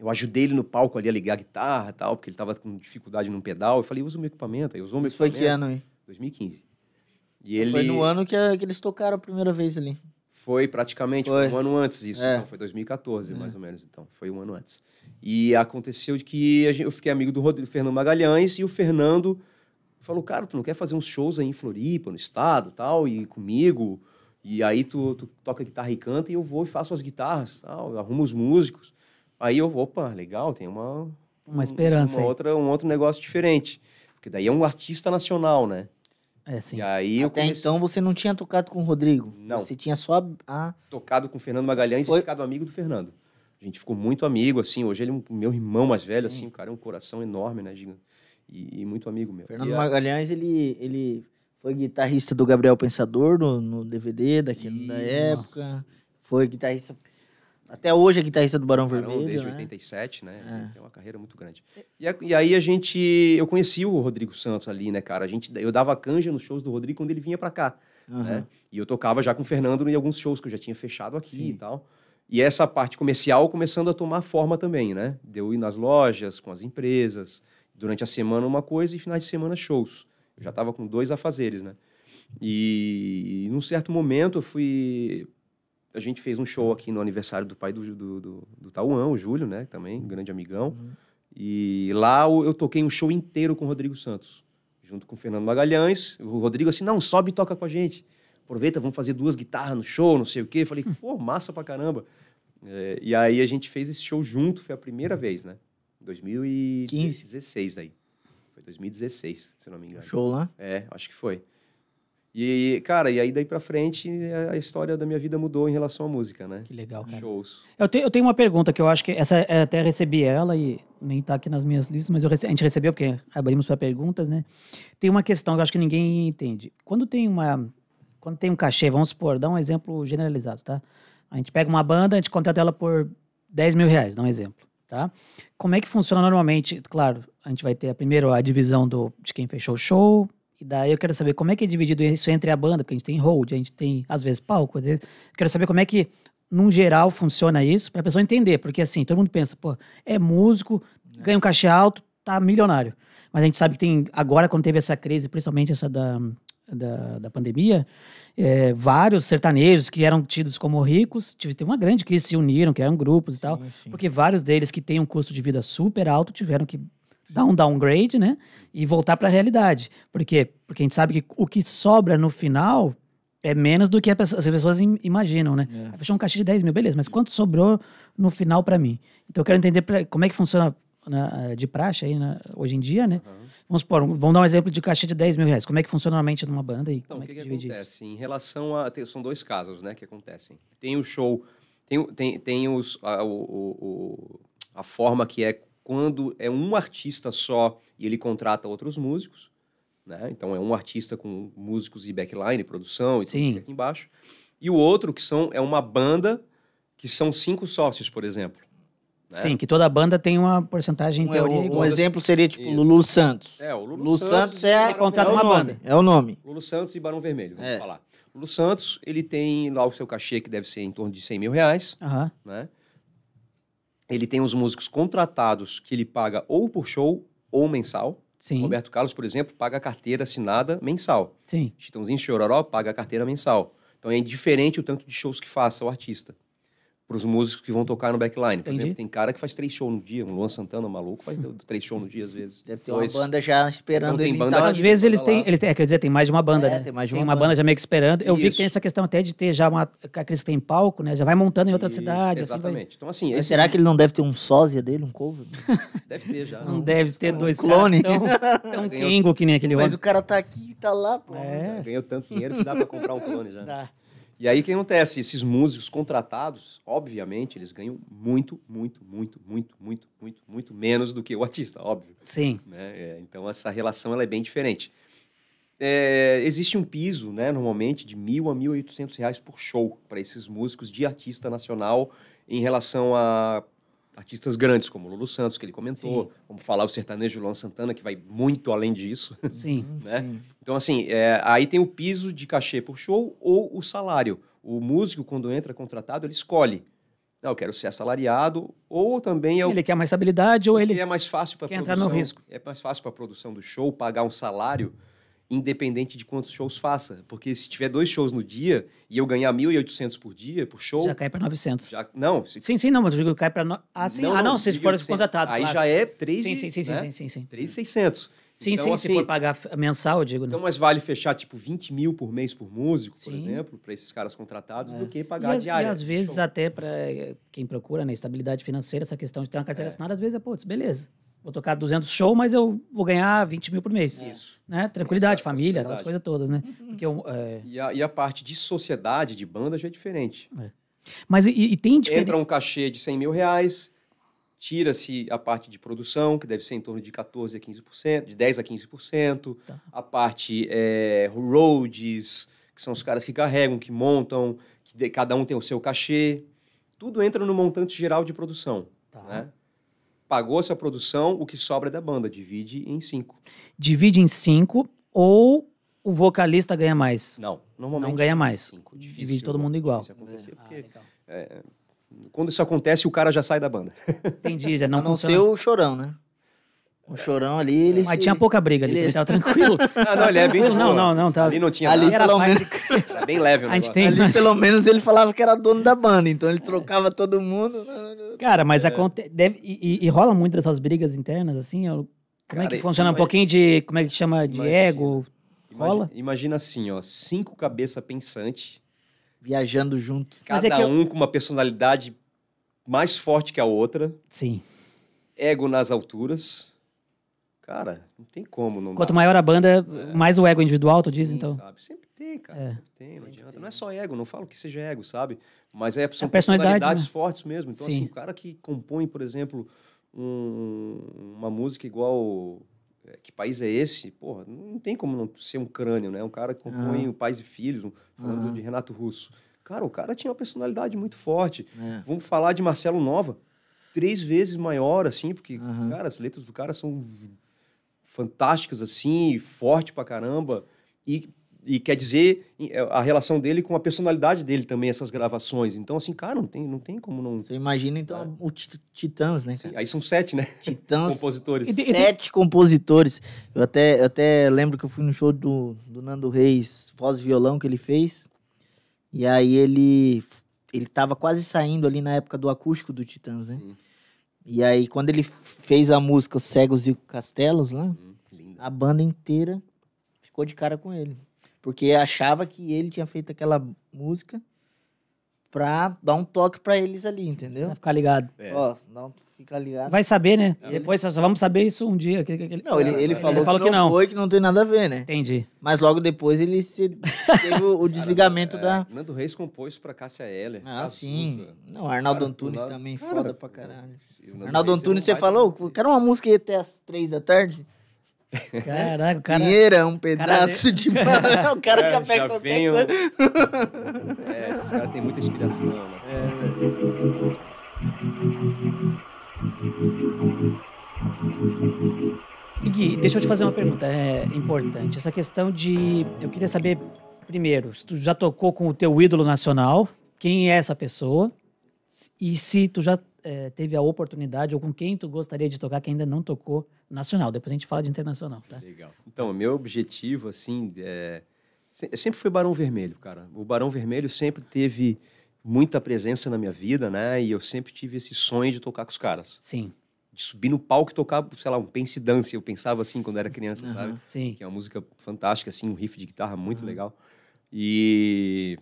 eu ajudei ele no palco ali a ligar a guitarra e tal, porque ele tava com dificuldade num pedal. Eu falei, usa o meu equipamento. Aí usou o meu Isso foi que ano, hein? 2015. E ele... Foi no ano que, que eles tocaram a primeira vez ali. Foi praticamente foi. Foi um ano antes disso. É. Então, foi 2014, é. mais ou menos. Então, foi um ano antes. E aconteceu de que gente, eu fiquei amigo do Rodrigo Fernando Magalhães e o Fernando falou, cara, tu não quer fazer uns shows aí em Floripa, no estado tal, e comigo? E aí tu, tu toca guitarra e canta e eu vou e faço as guitarras, tal, arrumo os músicos. Aí eu, opa, legal, tem uma... Uma esperança. Uma outra, um outro negócio diferente. Porque daí é um artista nacional, né? É, sim. E aí Até comecei... então você não tinha tocado com o Rodrigo? Não. Você tinha só a... Tocado com o Fernando Magalhães Foi... e ficado amigo do Fernando. A gente ficou muito amigo, assim. Hoje ele é meu irmão mais velho, sim. assim. O cara é um coração enorme, né, Giga? E, e muito amigo meu. Fernando e, Magalhães, a... ele... ele... Foi guitarrista do Gabriel Pensador no, no DVD daquele, da época. Foi guitarrista até hoje é guitarrista do Barão Vermelho. Barão desde né? 87, né? É. Tem uma carreira muito grande. E, a, e, aí a gente. Eu conheci o Rodrigo Santos ali, né, cara? A gente, eu dava canja nos shows do Rodrigo quando ele vinha para cá. Uhum. Né? E eu tocava já com o Fernando em alguns shows que eu já tinha fechado aqui Sim. e tal. E essa parte comercial começando a tomar forma também, né? Deu ir nas lojas, com as empresas, durante a semana uma coisa e final de semana shows. Eu já estava com dois afazeres, né? E, e num certo momento eu fui a gente fez um show aqui no aniversário do pai do, do, do, do Tauan, o Júlio, né? Também, um grande amigão. Uhum. E lá eu toquei um show inteiro com o Rodrigo Santos, junto com o Fernando Magalhães. O Rodrigo assim, não, sobe e toca com a gente. Aproveita, vamos fazer duas guitarras no show, não sei o quê. falei, pô, massa pra caramba. É, e aí a gente fez esse show junto, foi a primeira uhum. vez, né? 2015. 2016 aí. Foi 2016, se não me engano. Show lá? É, acho que foi. E, cara, e aí daí pra frente a história da minha vida mudou em relação à música, né? Que legal, cara. Shows. Eu, te, eu tenho uma pergunta que eu acho que essa é, até recebi ela e nem tá aqui nas minhas listas, mas rece, a gente recebeu porque abrimos para perguntas, né? Tem uma questão que eu acho que ninguém entende. Quando tem uma. Quando tem um cachê, vamos supor, dá um exemplo generalizado, tá? A gente pega uma banda, a gente contrata ela por 10 mil reais, dá um exemplo, tá? Como é que funciona normalmente? Claro, a gente vai ter a, primeiro a divisão do, de quem fechou o show, e daí eu quero saber como é que é dividido isso entre a banda, porque a gente tem hold, a gente tem, às vezes, palco. Às vezes... Quero saber como é que, num geral, funciona isso, para a pessoa entender. Porque, assim, todo mundo pensa, pô, é músico, é. ganha um cachê alto, tá milionário. Mas a gente sabe que tem, agora, quando teve essa crise, principalmente essa da, da, da pandemia, é, vários sertanejos que eram tidos como ricos, teve uma grande crise, se uniram, que eram grupos e sim, tal, sim. porque vários deles que têm um custo de vida super alto tiveram que dar um downgrade, né? E voltar para a realidade. Por quê? Porque a gente sabe que o que sobra no final é menos do que as pessoas imaginam, né? É. Fechou um caixa de 10 mil, beleza, mas quanto sobrou no final para mim? Então eu quero entender pra, como é que funciona na, né, eh, de praxe aí na, né, hoje em dia, né? Uhum. Vamos supor, um, vamos dar um exemplo de caixa de 10 mil reais. Como é que funciona a mente de uma banda e então, como é que, que, que acontece? Isso? Em relação a. Tem, são dois casos, né, que acontecem. Tem o show, tem, tem, tem os, a, o, o, a forma que é quando é um artista só e ele contrata outros músicos, né? Então é um artista com músicos e backline, produção e Sim. tudo aqui embaixo. E o outro que são é uma banda que são cinco sócios, por exemplo. Né? Sim, que toda banda tem uma porcentagem um, é teoria. Um, um exemplo seria tipo Isso. Lulu Santos. É, o Lulu, Lulu Santos, Santos é, é contrata é uma nome, banda. É o nome. Lulu Santos e Barão Vermelho, vamos é. falar. Lulu Santos, ele tem lá o seu cachê que deve ser em torno de 100 mil reais, uhum. né? ele tem os músicos contratados que ele paga ou por show ou mensal. Sim. Roberto Carlos, por exemplo, paga a carteira assinada mensal. Sim. Chitãozinho Chororó paga a carteira mensal. Então é diferente o tanto de shows que faça o artista para os músicos que vão tocar no backline. Por Entendi. exemplo, tem cara que faz três shows no dia, um Luan Santana maluco faz três shows no dia às vezes. Deve ter Dois. uma banda já esperando então, ele. então, às vezes eles têm, eles é, têm, quer dizer, tem mais de uma banda, é, né? Tem mais de uma, tem uma banda. banda já meio que esperando. Eu Isso. vi que tem essa questão até de ter já uma, aqueles que tem palco, né? Já vai montando em outra Isso. cidade. Assim, exatamente. Assim, Então assim, esse... será que ele não deve ter um sósia dele, um cover? deve ter já. Não, não deve ter não, dois um clone. Tão, tão Ganhou... que nem aquele Mas outro. Mas o cara tá aqui e tá lá, pô. É. Ganhou tanto dinheiro que dá para comprar um clone já. Dá. E aí o que acontece? Esses músicos contratados, obviamente, eles ganham muito, muito, muito, muito, muito, muito, muito menos do que o artista, óbvio. Sim. Né? É, então essa relação ela é bem diferente. É, existe um piso, né, normalmente, de mil a mil reais por show para esses músicos de artista nacional em relação a artistas grandes, como Lulu Santos, que ele comentou, sim. vamos falar o sertanejo Luan Santana, que vai muito além disso. Sim. né? Sim. Então, assim, é, aí tem o piso de cachê por show ou o salário. O músico, quando entra contratado, ele escolhe. Não, eu quero ser assalariado, ou também... eu, é ele quer mais estabilidade, ou ele... É mais fácil para entrar no risco. É mais fácil para a produção do show pagar um salário independente de quantos shows faça. Porque se tiver dois shows no dia e eu ganhar 1.800 por dia, por show... Já cai para 900. Já, não. Se... Sim, sim, não, mas eu digo cai para... No... Ah, sim. Não, ah, não, não se for contratado. Aí claro. já é 3... Sim, sim, sim, né? sim, sim, sim. 3,600. Sim, então, sim, assim, se for assim, pagar mensal, eu digo. Né? Então, mas vale fechar, tipo, 20 mil por mês por músico, sim. por exemplo, para esses caras contratados, é. do que pagar diariamente. E às vezes, show. até para eh, quem procura, né, estabilidade financeira, essa questão de ter uma carteira é. assinada, às vezes é, putz, beleza vou tocar 200 shows, mas eu vou ganhar 20 mil por mês. Isso. Né? Tranquilidade, Exato, família, as coisas todas, né? Uhum. Porque eu, é... e, a, e, a, parte de sociedade, de banda, já é diferente. É. Mas e, e tem diferença... Entra um cachê de 100 mil reais, tira-se a parte de produção, que deve ser em torno de 14% a 15%, de 10% a 15%, tá. a parte é, roads, que são os caras que carregam, que montam, que de, cada um tem o seu cachê. Tudo entra no montante geral de produção. Tá. Né? pagou-se produção, o que sobra da banda, divide em cinco. Divide em cinco ou o vocalista ganha mais? Não, normalmente. Não ganha mais. Cinco, difícil, divide todo mundo igual. Acontecer, é. porque, ah, é, quando isso acontece, o cara já sai da banda. Entendi, já não, a não funciona. ser o chorão, né? um chorão ali, ele. Mas se... tinha pouca briga ali, ele, ele tava tranquilo. não, ele é bem. Não, não, não. Tá. Tava... Ali não tinha ali, nada. Pelo menos... bem leve, a gente tem, Ali, mas... pelo menos, ele falava que era dono da banda, então ele trocava todo mundo. Né? Cara, mas é. acontece. Deve... E, e, rola muito dessas brigas internas, assim? Eu... Como Cara, é que funciona? Imagina... Um pouquinho de. Como é que chama? De imagina. ego? Rola? Imagina, assim, ó. Cinco cabeça pensante. Viajando juntos. É Cada é um eu... com uma personalidade mais forte que a outra. Sim. Ego nas alturas Cara, não tem como. Não Quanto maior a banda, é. mais o ego individual, tu Sim, diz, então? Sabe? Sempre tem, cara. É. Sempre tem, não adianta. Tem. Não é só ego, não falo que seja ego, sabe? Mas é, são é personalidades né? fortes mesmo. Então, assim, Sim. assim, o cara que compõe, por exemplo, um, uma música igual é, que país é esse? Porra, não tem como não ser um crânio, né? Um cara que compõe uhum. Pais e Filhos, um, falando uhum. de Renato Russo. Cara, o cara tinha uma personalidade muito forte. É. Vamos falar de Marcelo Nova, três vezes maior, assim, porque, uhum. cara, as letras do cara são fantásticas, assim, forte pra caramba. E, e quer dizer é, a relação dele com a personalidade dele também, essas gravações. Então, assim, cara, não tem, não tem como não. Você imagina, então, é. o Titãs, né, cara? Sim, aí são sete, né? Titãs. compositores. Sete compositores. Eu até, eu até lembro que eu fui no show do, do Nando Reis, voz e violão que ele fez. E aí ele ele tava quase saindo ali na época do acústico do Titãs, né? Sim. E aí, quando ele fez a música Os Cegos e Castelos lá, né? hum, a banda inteira ficou de cara com ele. Porque achava que ele tinha feito aquela música pra dar um toque pra eles ali, entendeu? Pra ficar ligado. É. Ó, dá um Fica ligado. Vai saber, né? Depois só vamos saber isso um dia. Que, que, que... Não, ele, ele, ele falou, falou, que, não, foi, que não tem nada a ver, né? Entendi. Mas logo depois ele se teve o, o desligamento cara, é, da. Nando Reis compôs pra Cássia Heller. Ah, sim. Não, Arnaldo Antunes também, foda cara, pra caralho. Arnaldo é Antunes, você falou? Eu quero uma música aí até as três da tarde. Caraca, o cara. é um pedaço cara... de banana. O cara é, já pega qualquer É, esses caras têm muita inspiração, mano. Né? É, mas... É. Gui, deixa eu te fazer uma pergunta é, importante. Essa questão de. Eu queria saber, primeiro, se tu já tocou com o teu ídolo nacional, quem é essa pessoa? E se tu já é, teve a oportunidade ou com quem tu gostaria de tocar que ainda não tocou nacional? Depois a gente fala de internacional, tá? Legal. Então, meu objetivo, assim, é... sempre foi Barão Vermelho, cara. O Barão Vermelho sempre teve muita presença na minha vida, né? E eu sempre tive esse sonho de tocar com os caras. Sim. De subir no palco e tocar, sei lá, um pense dance. Eu pensava assim quando era criança, uhum, sabe? Sim. Que é uma música fantástica, assim, um riff de guitarra muito uhum. legal. E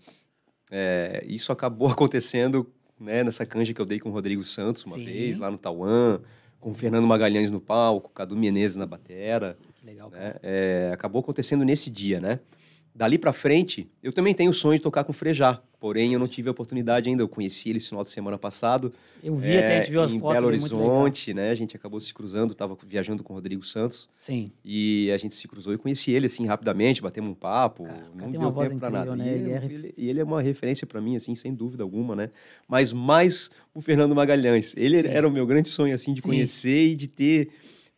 é, isso acabou acontecendo, né? Nessa canja que eu dei com o Rodrigo Santos uma sim. vez, lá no Tauan. Com o Fernando Magalhães no palco, Cadu Menezes na batera. Que legal, né? é, acabou acontecendo nesse dia, né? Dali para frente, eu também tenho o sonho de tocar com Frejá. Porém, eu não tive a oportunidade ainda. Eu conheci ele esse final de semana passado. Eu vi é, até, a gente é, viu as em fotos. Em Belo é Horizonte, né? A gente acabou se cruzando, estava viajando com o Rodrigo Santos. Sim. E a gente se cruzou e conheci ele, assim, rapidamente, batemos um papo. Cara, não deu tempo para nada. Né? E, ele, é... Ele, ele é uma referência para mim, assim, sem dúvida alguma, né? Mas mais o Fernando Magalhães. Ele Sim. era o meu grande sonho, assim, de Sim. conhecer e de ter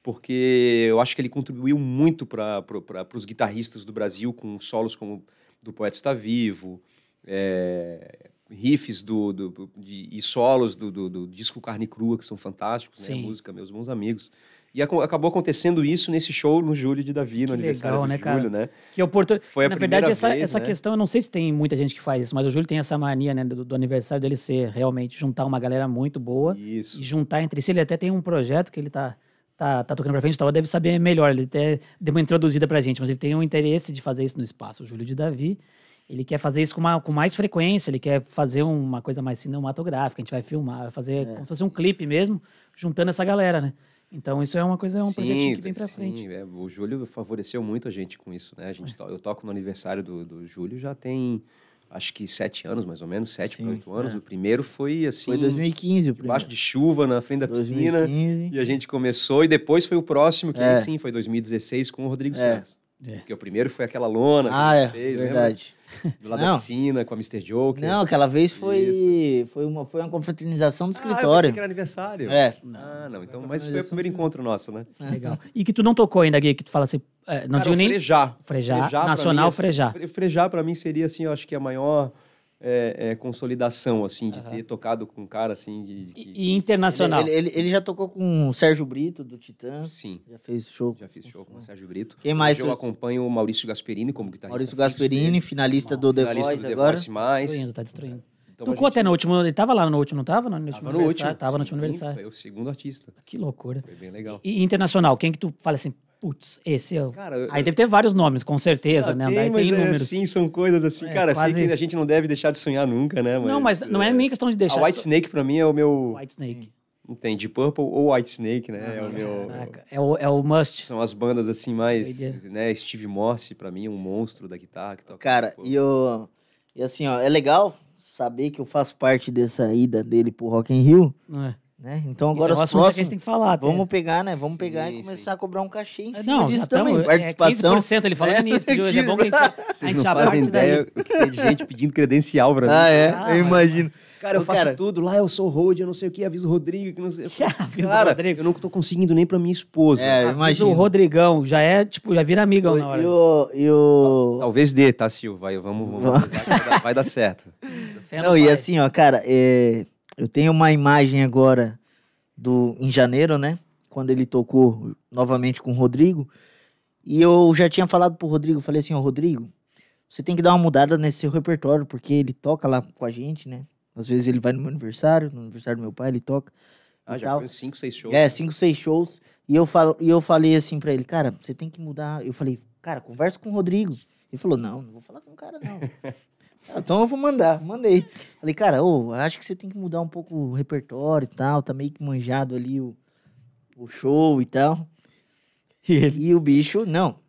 porque eu acho que ele contribuiu muito para os guitarristas do Brasil com solos como do Poeta Está Vivo, é, riffs do, do de, e solos do, do, do, disco Carne Crua, que são fantásticos, né? música Meus Bons Amigos. E acabou acontecendo isso nesse show no Júlio de Davi, no que aniversário legal, do né, Júlio, cara? né? Que é oportun... Foi a Na verdade, essa, vez, essa né? questão, eu não sei se tem muita gente que faz isso, mas o Júlio tem essa mania, né, do, do aniversário dele ser realmente juntar uma galera muito boa isso. e juntar entre si. Ele até tem um projeto que ele está tá, tá tocando para frente, talvez então deve saber melhor. Ele até deu uma introduzida para a gente, mas ele tem um interesse de fazer isso no espaço. O Júlio de Davi, ele quer fazer isso com, uma, com mais frequência, ele quer fazer uma coisa mais cinematográfica. A gente vai filmar, vai fazer é. como um clipe mesmo, juntando essa galera, né? Então isso é uma coisa, é um projeto que é, vem para frente. sim É, o Júlio favoreceu muito a gente com isso, né? A gente, eu toco no aniversário do, do Júlio já tem acho que sete anos, mais ou menos, sete para oito é. anos. É. O primeiro foi assim. Foi 2015, o primeiro. Debaixo de chuva, na frente da 2015. piscina. E a gente começou, e depois foi o próximo, que é. sim, foi 2016 com o Rodrigo é. Santos. É. Porque o primeiro foi aquela lona ah, que é, fez, verdade. Lembra? Do lado não. da piscina, com a Mr. Joker. Não, aquela vez foi, foi, uma, foi uma confraternização do ah, escritório. Ah, que era aniversário. É. Ah, não. Então, mas foi o primeiro encontro nosso, né? É. Legal. E que tu não tocou ainda, Gui, que tu fala assim. É, não Cara, digo nem. Frejar. Frejar. frejar Nacional mim, é assim, Frejar. Frejar, pra mim, seria assim, eu acho que a maior é, é, consolidação, assim, de uhum. ter tocado com um cara, assim... De, de... E, e, internacional. Ele, ele, ele, já tocou com o Sérgio Brito, do Titã. Sim. Já fez show. Já fiz show com o Sérgio Brito. Quem mais? Hoje eu acompanho o Maurício Gasperini como guitarrista. Maurício Gasperini, finalista do The finalista Voice do The agora. Voice mais. Tá destruindo, tá destruindo. É. Então, Tocou gente... até no último, ele tava lá no último, não tava? No último tava no último. Tava sim, no último aniversário. Foi o segundo artista. Que loucura. Foi bem legal. E internacional, quem que tu fala assim, putz, esse é. Cara, aí deve ter vários nomes, com certeza, ah, né? Tem, mas tem é, Sim, são coisas assim, é, cara, quase... sei que a gente não deve deixar de sonhar nunca, né? Mas, não, mas é não é nem questão de deixar. A White de... Snake para mim é o meu White Snake. Entendi. Não tem Purple ou White Snake, né? Ah, é, o meu, é o é o must. São as bandas assim mais, né? Steve Morse para mim é um monstro da guitarra que toca. Cara, e eu e assim, ó, é legal saber que eu faço parte dessa ida dele pro Rock in Rio. É. Né? Então agora Isso é os próximos, que a gente tem que falar. Até. Vamos pegar, né? Vamos pegar sim, e começar sim. a cobrar um cachê em é, cima não, disso também. Tamo, é, é participação. É 15%, ele falou é, nisso. É, é bom que a gente, Vocês a não fazem ideia daí. tem gente pedindo credencial pra Ah, é? Ah, eu imagino. Cara, eu, faço cara, tudo. Lá eu sou road, eu não sei o que, aviso o Rodrigo, que não sei aviso cara, Rodrigo. eu não tô conseguindo nem pra minha esposa. É, aviso imagino. o Rodrigão, já é, tipo, já vira amigão na hora. E o... E o... Talvez dê, tá, Silva? Vamos, vamos, vai, vai dar certo. Tá não, e assim, ó, cara, é eu tenho uma imagem agora do em janeiro, né? Quando ele tocou novamente com o Rodrigo. E eu já tinha falado pro Rodrigo, falei assim, ô oh, Rodrigo, você tem que dar uma mudada nesse seu repertório, porque ele toca lá com a gente, né? Às vezes ele vai no meu aniversário, no aniversário do meu pai, ele toca. Ah, já tal. foi cinco, seis shows. É, cinco, seis shows. E eu, falo, e eu falei assim para ele, cara, você tem que mudar. Eu falei, cara, conversa com o Rodrigo. Ele falou, não, não vou falar com o cara, não. Ah, então eu vou mandar, mandei. Falei, cara, ô, acho que você tem que mudar um pouco o repertório e tal, tá meio que manjado ali o, o show e tal. E, ele... e o bicho, não,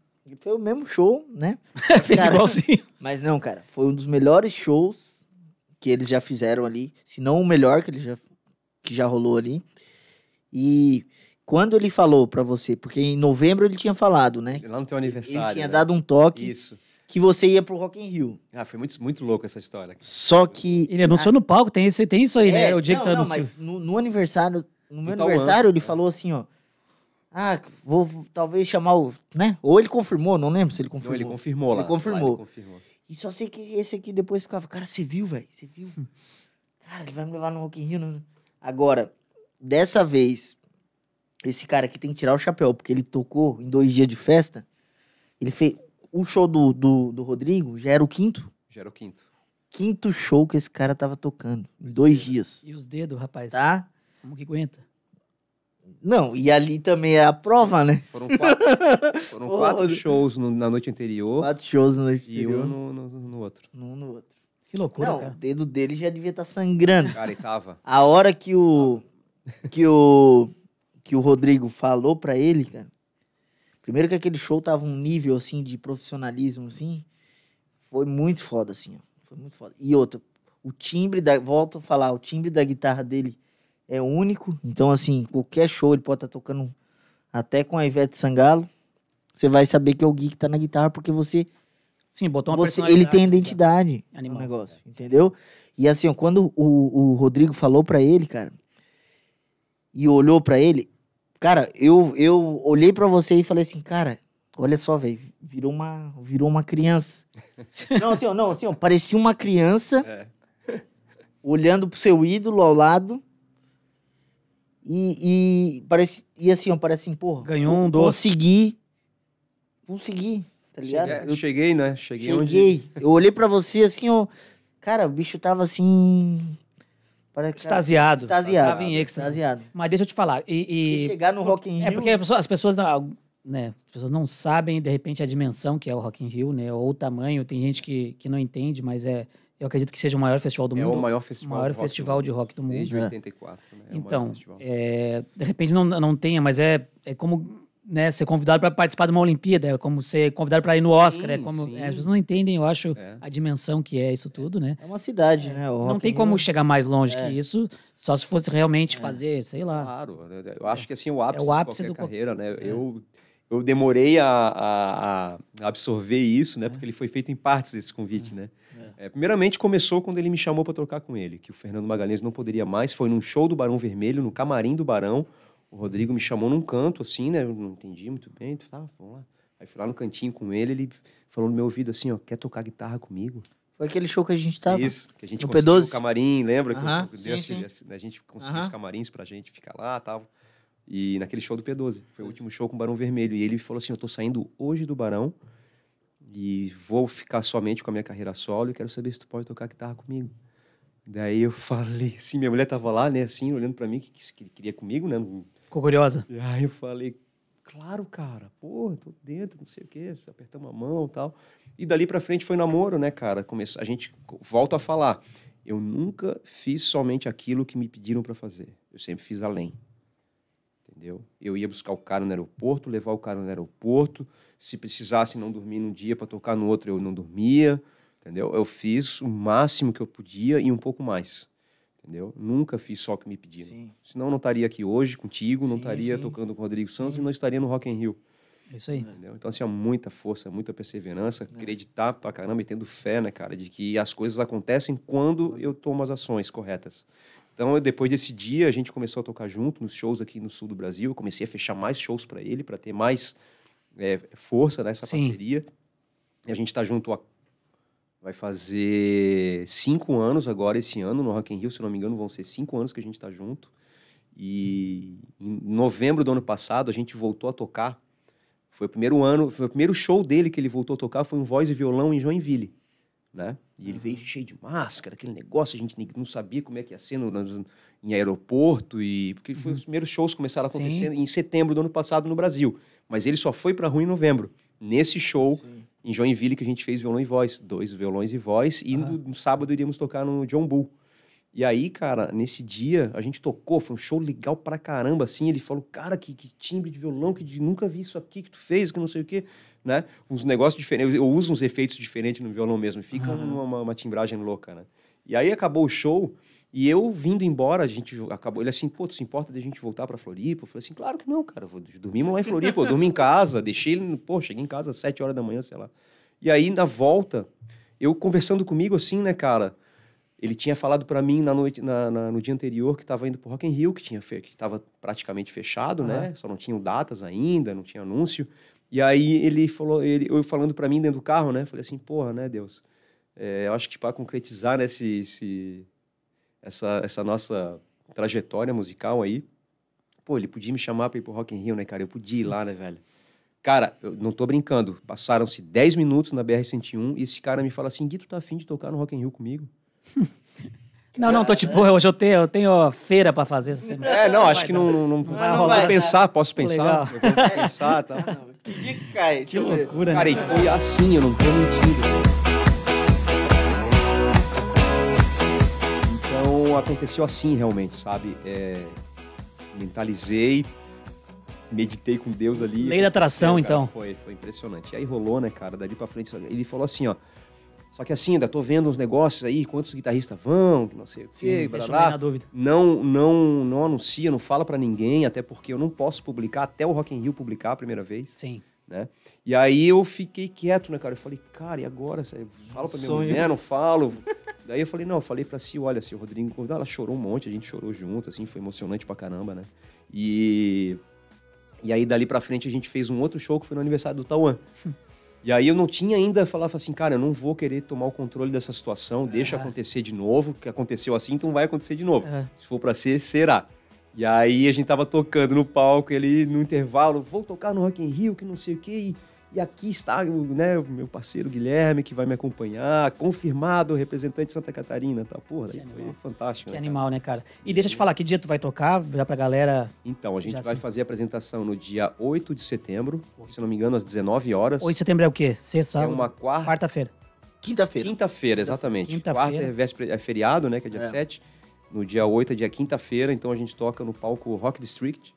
foi o mesmo show, né? Fez cara, igualzinho. Mas não, cara, foi um dos melhores shows que eles já fizeram ali, se não o melhor que ele já que já rolou ali. E quando ele falou para você, porque em novembro ele tinha falado, né? Lá no teu aniversário. Ele tinha né? dado um toque. Isso que você ia pro Rock in Rio. Ah, foi muito, muito louco essa história. Só que... Ele anunciou ah, no palco, tem, esse, tem isso aí, né? é, né? O dia não, que tá não, mas no, no aniversário, no meu aniversário, ano, ele é. falou assim, ó... Ah, vou talvez chamar o... Né? Ou ele confirmou, não lembro se ele confirmou. Não, ele confirmou ele lá. Confirmou. Lá ele confirmou. E só sei que esse aqui depois ficava... Cara, você viu, velho? Você viu? Hum. Cara, ele vai me levar no Rock in Rio. Agora, dessa vez, esse cara aqui tem que tirar o chapéu, porque ele tocou em dois dias de festa. Ele fez o show do, do, do Rodrigo já era o quinto? Já era o quinto. Quinto show que esse cara tava tocando, em dois dias. E os dedos, rapaz? Tá? Como que aguenta? Não, e ali também é a prova, né? Foram quatro, foram quatro shows no, na noite anterior. Quatro shows na noite anterior. E um no, no, no outro. Um no outro. Que loucura, Não, cara. o dedo dele já devia estar tá sangrando. Cara, e tava. A hora que o... que o... que o Rodrigo falou pra ele, cara, Primeiro que aquele show tava um nível, assim, de profissionalismo, assim, foi muito foda, assim, ó. Foi muito foda. E outra, o timbre da... Volto a falar, o timbre da guitarra dele é único. Então, assim, qualquer show ele pode estar tá tocando até com a Ivete Sangalo. Você vai saber que é o Gui que tá na guitarra, porque você... Sim, botou uma você, Ele tem identidade animal. no negócio, entendeu? E assim, ó, quando o, o Rodrigo falou para ele, cara, e olhou para ele, Cara, eu, eu olhei para você e falei assim, cara, olha só, velho, virou uma, virou uma criança. não, assim, ó, não, assim, ó, parecia uma criança é. olhando pro seu ídolo ao lado. E, e parece, e assim, ó, parece assim, porra. Ganhou um doce. Consegui. Consegui, tá ligado? Cheguei, eu cheguei, né? Cheguei, cheguei. onde. Eu olhei para você assim, ó. Cara, o bicho tava assim. Para que estasiado. Estasiado. Em êxtase. estasiado. Mas deixa eu te falar. E, e... chegar no Rock in é Rio... É porque as pessoas, né, as pessoas não sabem, de repente, a dimensão que é o Rock in Rio, né? Ou o tamanho. Tem gente que, que não entende, mas é... Eu acredito que seja o maior festival do é mundo. É o maior festival, maior rock festival de rock do mundo. Desde 84, é. né? É então, é, de repente não, não tenha, mas é, é como né, ser convidado para participar de uma Olimpíada, é como ser convidado para ir no sim, Oscar, é como é, as pessoas não entendem, eu acho, é. a dimensão que é isso tudo, né? É uma cidade, é, né? O não tem como chegar mais longe que é. isso, só se fosse realmente é. fazer, sei lá. Claro, né, né, eu é. acho que assim o ápice, é o ápice do... carreira, né? Eu eu demorei a, a, a, absorver isso, né? Porque ele foi feito em partes esse convite, né? É, primeiramente começou quando ele me chamou para trocar com ele, que o Fernando Magalhães não poderia mais, foi num show do Barão Vermelho, no camarim do Barão o Rodrigo me chamou num canto, assim, né? Eu não entendi muito bem. Tá, vamos lá. Aí fui lá no cantinho com ele, ele falou no meu ouvido assim, ó, quer tocar guitarra comigo? Foi aquele show que a gente tava. Isso, que a gente no conseguiu o camarim, lembra? que eu, sim, sim. Né? A gente conseguiu os camarins pra gente ficar lá e tal. E naquele show do P12. Foi o último show com o Barão Vermelho. E ele falou assim, eu tô saindo hoje do Barão e vou ficar somente com a minha carreira solo e quero saber se tu pode tocar guitarra comigo. Daí eu falei assim, minha mulher tava lá, né, assim, olhando para mim, que, que, que queria comigo, né, Ficou curiosa? E aí eu falei, claro, cara, porra, tô dentro, não sei o quê, apertamos a mão e tal. E dali pra frente foi namoro, né, cara? Começa, a gente volta a falar. Eu nunca fiz somente aquilo que me pediram para fazer. Eu sempre fiz além. Entendeu? Eu ia buscar o cara no aeroporto, levar o cara no aeroporto. Se precisasse não dormir num dia para tocar no outro, eu não dormia. Entendeu? Eu fiz o máximo que eu podia e um pouco mais entendeu? Nunca fiz só o que me pediram. Senão Senão não estaria aqui hoje contigo, sim, não estaria sim. tocando com o Rodrigo Santos e não estaria no Rock in Rio. Isso aí. Entendeu? Então, assim, há muita força, muita perseverança, é. acreditar pra caramba e tendo fé, né, cara, de que as coisas acontecem quando eu tomo as ações corretas. Então, eu, depois desse dia, a gente começou a tocar junto nos shows aqui no sul do Brasil. Eu comecei a fechar mais shows para ele, para ter mais é, força nessa né, Sim. parceria. E a gente está junto há Vai fazer cinco anos agora, esse ano, no Rock in Rio, se não me engano, vão ser cinco anos que a gente está junto. E em novembro do ano passado, a gente voltou a tocar. Foi o primeiro ano, foi o primeiro show dele que ele voltou a tocar, foi um voz e violão em Joinville, né? E ele veio uhum. cheio de máscara, aquele negócio, a gente não sabia como é que ia ser no, no em aeroporto, e porque foi, uhum. os primeiros shows começaram a acontecer Sim. em setembro do ano passado no Brasil. Mas ele só foi para a rua em novembro. Nesse show, Sim em Joinville que a gente fez violão e voz, dois violões e voz, e ah. no, no sábado iríamos tocar no John Bull. E aí, cara, nesse dia a gente tocou, foi um show legal pra caramba, assim. Ele falou, cara, que, que timbre de violão, que de, nunca vi isso aqui que tu fez, que não sei o quê, né? Uns negócios diferentes, eu, uso uns efeitos diferentes no violão mesmo, fica ah. uma, uma, uma timbragem louca, né? E aí acabou o show, e eu vindo embora, a gente acabou. Ele assim, pô, tu se importa de a gente voltar pra Floripa? Eu falei assim, claro que não, cara. Dormimos vou dormir lá em Floripa. Eu dormi em casa, deixei ele. Pô, cheguei em casa às 7 horas da manhã, sei lá. E aí, na volta, eu conversando comigo assim, né, cara? Ele tinha falado para mim na noite, na, na, no dia anterior que estava indo pro Rock in Rio, que tinha que tava praticamente fechado, ah, né? É. Só não tinham datas ainda, não tinha anúncio. E aí ele falou, ele eu falando para mim dentro do carro, né? Falei assim, porra, né, Deus? É, eu acho que para concretizar né, esse essa, essa nossa trajetória musical aí, pô, ele podia me chamar pra ir pro Rock in Rio, né, cara? Eu podia ir lá, né, velho? Cara, eu não tô brincando. Passaram-se 10 minutos na BR-101 e esse cara me fala assim, Gui, tu tá afim de tocar no Rock in Rio comigo? Não, não, tô tipo, hoje eu tenho, eu tenho feira pra fazer assim. É, não, acho que não, não, não, vai rolar. Vou pensar, posso pensar. Vou pensar, tá? Que dica? que Que loucura. Cara, né? e foi assim, eu não tô mentindo. Então, aconteceu assim realmente, sabe? É, mentalizei, meditei com Deus ali. Lei da atração, é, cara, então. Foi, foi impressionante. E aí rolou, né, cara? Dali pra frente, ele falou assim, ó. Só que assim, ainda tô vendo uns negócios aí, quantos guitarristas vão, que não sei o quê, Sim, blá, blá. Na dúvida. Não, não, não anuncia, não fala para ninguém, até porque eu não posso publicar até o Rock in Rio publicar a primeira vez. Sim né? E aí eu fiquei quieto, né, cara? Eu falei, cara, e agora? Fala pra minha Sonho. mulher, não falo. Daí eu falei, não, eu falei pra si, olha, se o Rodrigo convidou, ela chorou um monte, a gente chorou junto, assim, foi emocionante pra caramba, né? E... E aí, dali pra frente, a gente fez um outro show que foi no aniversário do Tauan. E aí eu não tinha ainda, falava assim, cara, eu não vou querer tomar o controle dessa situação, deixa é. acontecer de novo, que aconteceu assim, então vai acontecer de novo. É. Se for pra ser, será. E aí a gente tava tocando no palco, ele no intervalo, vou tocar no Rock in Rio, que não sei o quê. E, e aqui está né, o meu parceiro Guilherme, que vai me acompanhar, confirmado representante de Santa Catarina, tá? Porra, foi fantástico. Que né, animal, né, cara? E deixa eu te falar, que dia tu vai tocar, já pra galera... Então, a gente vai assim. fazer a apresentação no dia 8 de setembro, se não me engano, às 19 horas. 8 de setembro é o quê? Sexta? É uma quarta... Quarta-feira. Quinta-feira. Quinta-feira, exatamente. Quinta-feira. Quarta é, é feriado, né, que é dia é. 7 no dia 8, é dia quinta-feira, então a gente toca no palco Rock District,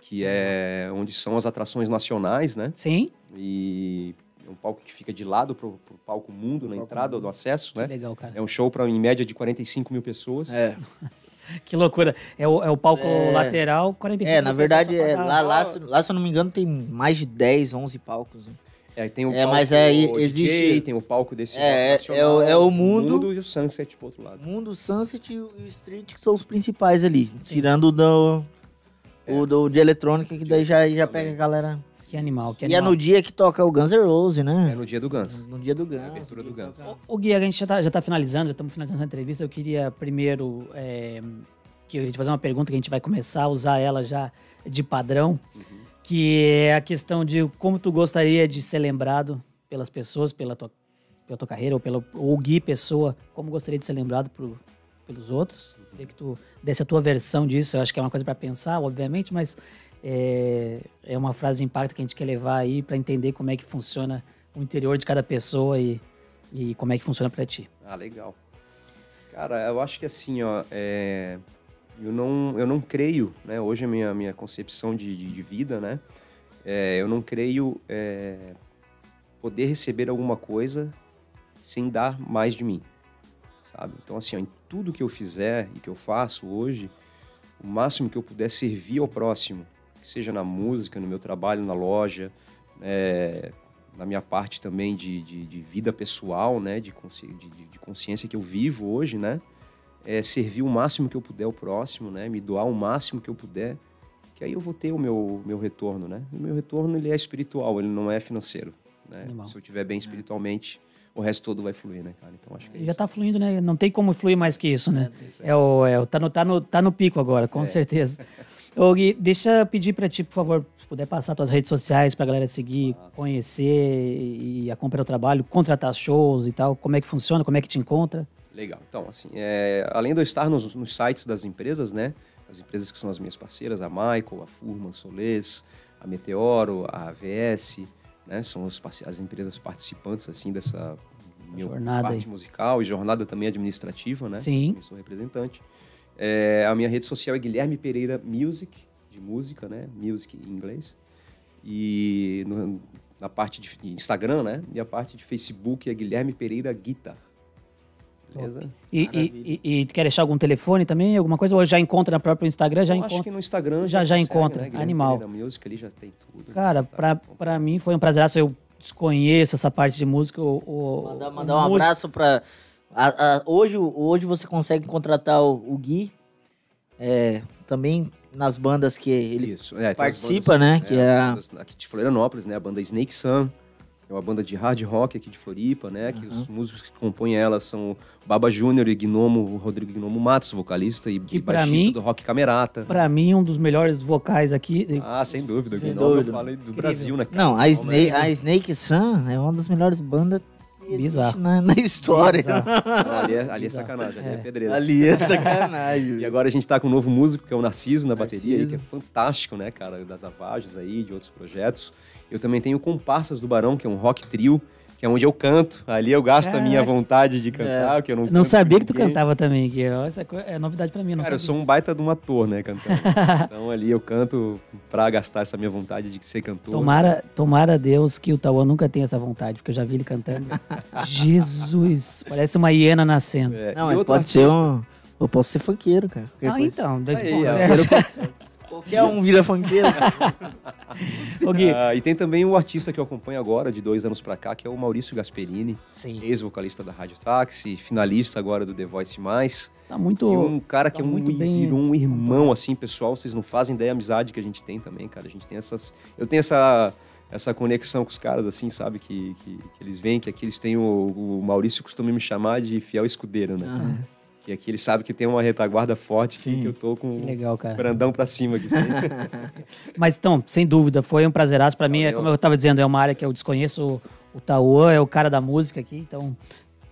que é onde são as atrações nacionais, né? Sim. E é um palco que fica de lado pro, pro palco mundo, na palco entrada mundo. do acesso, que né? legal, cara. É um show para em média de 45 mil pessoas. É. que loucura. É o, é o palco é... lateral, 45 É, na verdade, é, lá, lá, lá, se eu não me engano, tem mais de 10, 11 palcos. Né? É, tem o é, palco, mas é, o existe... DJ, tem o palco desse é, é, o, é o mundo, mundo... e o Sunset pro outro lado. Mundo, Sunset e o Street, que são os principais ali. Sim. Tirando do, é. o do, de eletrônica, que daí já, já pega a galera... Que animal, que animal. E é no dia que toca o Guns N' Roses, né? É no dia do Guns. No dia do Guns. É a abertura do Guns. O, o Gui, a gente já tá, já tá finalizando, já estamos finalizando a entrevista. Eu queria primeiro... É, que a gente fazer uma pergunta que a gente vai começar a usar ela já de padrão. Uhum que é a questão de como tu gostaria de ser lembrado pelas pessoas, pela tua, pela tua carreira, ou pelo ou Gui pessoa, como gostaria de ser lembrado por, pelos outros. Queria que tu desse a tua versão disso. Eu acho que é uma coisa para pensar, obviamente, mas é, é uma frase de impacto que a gente quer levar aí para entender como é que funciona o interior de cada pessoa e, e como é que funciona para ti. Ah, legal. Cara, eu acho que assim, ó, é... Eu não, eu não creio, né? Hoje a minha, minha concepção de, de, de vida, né? É, eu não creio é, poder receber alguma coisa sem dar mais de mim, sabe? Então, assim, ó, em tudo que eu fizer e que eu faço hoje, o máximo que eu puder servir ao próximo, seja na música, no meu trabalho, na loja, é, na minha parte também de, de, de, vida pessoal, né? De, consci, de, de consciência que eu vivo hoje, né? é, servir o máximo que eu puder o próximo, né? Me doar o máximo que eu puder, que aí eu vou ter o meu, meu retorno, né? O meu retorno, ele é espiritual, ele não é financeiro, né? Animal. Se eu estiver bem é. espiritualmente, o resto todo vai fluir, né, cara? Então acho que é Já está fluindo, né? Não tem como fluir mais que isso, né? É, é o, é o tá, no, tá, no, tá no pico agora, com é. certeza. Ô, Gui, deixa eu pedir para ti, por favor, se puder passar tuas redes sociais para a galera seguir, Nossa. conhecer e acompanhar o trabalho, contratar shows e tal. Como é que funciona? Como é que te encontra? Legal. Então, assim, é, além de eu estar nos, nos, sites das empresas, né? As empresas que são as minhas parceiras, a Michael, a Furman, Solês, a Meteoro, a AVS, né? São as, as empresas participantes, assim, dessa jornada parte aí. musical e jornada também administrativa, né? Sim. Eu sou representante. É, a minha rede social é Guilherme Pereira Music, de música, né? Music em inglês. E no, na parte de Instagram, né? E a parte de Facebook é Guilherme Pereira Guitar. Beleza? E, e, e, e, quer deixar algum telefone também, alguma coisa? Ou já encontra na própria Instagram? Já Eu encontra... acho que no Instagram já, já consegue, encontra. Né? Animal. Music, já tem tudo. Cara, tá pra, mim foi um prazer. Eu desconheço essa parte de música. O, o, mandar, mandar um abraço pra... hoje, hoje você consegue contratar o, o Gui. É, também nas bandas que ele Isso, é, participa, bandas, né? É, que é a... Aqui de Florianópolis, né? A banda Snake Sun é uma banda de hard rock aqui de Floripa, né? Que os uhum. músicos que compõem ela são o Baba Júnior e Gnomo, Rodrigo Gnomo Matos, vocalista e, e baixista mim, do Rock Camerata. Pra mim, um dos melhores vocais aqui. Ah, sem dúvida. Sem Gnomo, dúvida. eu falei do Incrível. Brasil, né? Cara? Não, a, Sna é a Snake Sun é uma das melhores bandas Bizarro. Na, né, na, história. Bizarro. ali, é, ali é, sacanagem, ali é, é Ali é sacanagem. e agora a gente está com um novo músico, que é o Narciso, na bateria, Narciso. Aí, que é fantástico, né, cara? Das Avagens aí, de outros projetos. Eu também tenho Comparsas do Barão, que é um rock trio que é onde eu canto. Ali eu gasto Caraca. a minha vontade de cantar, é. que eu não Não sabia que tu cantava também, que essa é novidade para mim. Cara, sabia. eu sou um baita de um ator, né, cantando. então ali eu canto para gastar essa minha vontade de ser cantor. Tomara, tomara Deus que o Tauan nunca tenha essa vontade, porque eu já vi ele cantando. Jesus, parece uma hiena nascendo. É. Não, mas pode artista. ser um... Eu posso ser funkeiro, cara. Ah, então. Aí, é. Qualquer é um vira funkeiro. okay. uh, ah, e tem também o um artista que eu acompanho agora, de dois anos pra cá, que é o Maurício Gasperini. Ex-vocalista da Rádio Táxi, finalista agora do The Voice Mais. Tá muito. E um cara que tá é um, bem... virou um irmão, assim, pessoal. Vocês não fazem ideia da amizade que a gente tem também, cara. A gente tem essas. Eu tenho essa essa conexão com os caras, assim, sabe? Que, que, que eles vêm, que aqui eles têm o, o, Maurício costuma me chamar de fiel escudeiro, né? Ah. E aqui ele sabe que tem uma retaguarda forte assim, Sim. que eu tô com legal, cara. brandão para cima aqui. Mas então, sem dúvida, foi um prazeraço para mim. É como eu estava dizendo, é uma área que eu desconheço. O Tauã é o cara da música aqui, então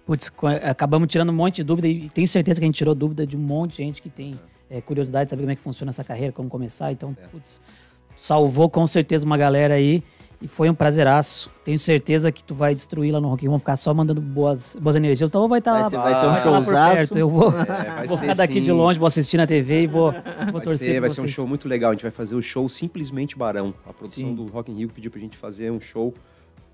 putz, é, acabamos tirando um monte de dúvida e tenho certeza que a gente tirou dúvida de um monte de gente que tem é, curiosidade de saber como é que funciona essa carreira, como começar. Então, é. putz, salvou com certeza uma galera aí e foi um prazeraço. Tenho certeza que tu vai destruir lá no Rock. Vamos ficar só mandando boas, boas energias. Então vai estar tá, vai ser, vai ser um vai Eu vou, é, vou ficar daqui sim. de longe, vou assistir na TV e vou, vou vai torcer. Ser, vai vocês. ser um show muito legal. A gente vai fazer o show simplesmente Barão. A produção sim. do Rock in Rio pediu pra gente fazer um show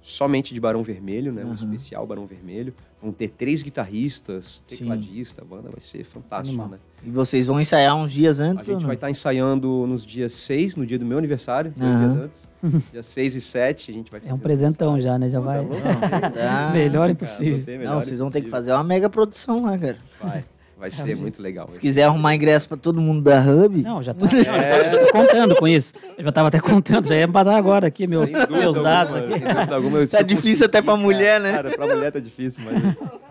somente de Barão Vermelho, né? Uhum. Um especial Barão Vermelho. Vão ter três guitarristas, tecladista, Sim. a banda vai ser fantástico, Animal. né? E vocês vão ensaiar uns dias antes? A gente vai estar tá ensaiando nos dias 6, no dia do meu aniversário, uhum. dias antes. dia 6 e 7, a gente vai É um presentão já, né? Já vai. Não, não, melhor impossível. Não, melhor não vocês impossível. vão ter que fazer uma mega produção lá, cara. Vai. Vai ser muito legal. Se quiser arrumar ingresso para todo mundo da Hub. Não, já tô tá, tá É. contando com isso. Eu já estava até contando, já ia empatar agora aqui meus, meus dados. Alguma, aqui. alguma, tá tipo, difícil até para mulher, né? Cara, para mulher tá difícil, mas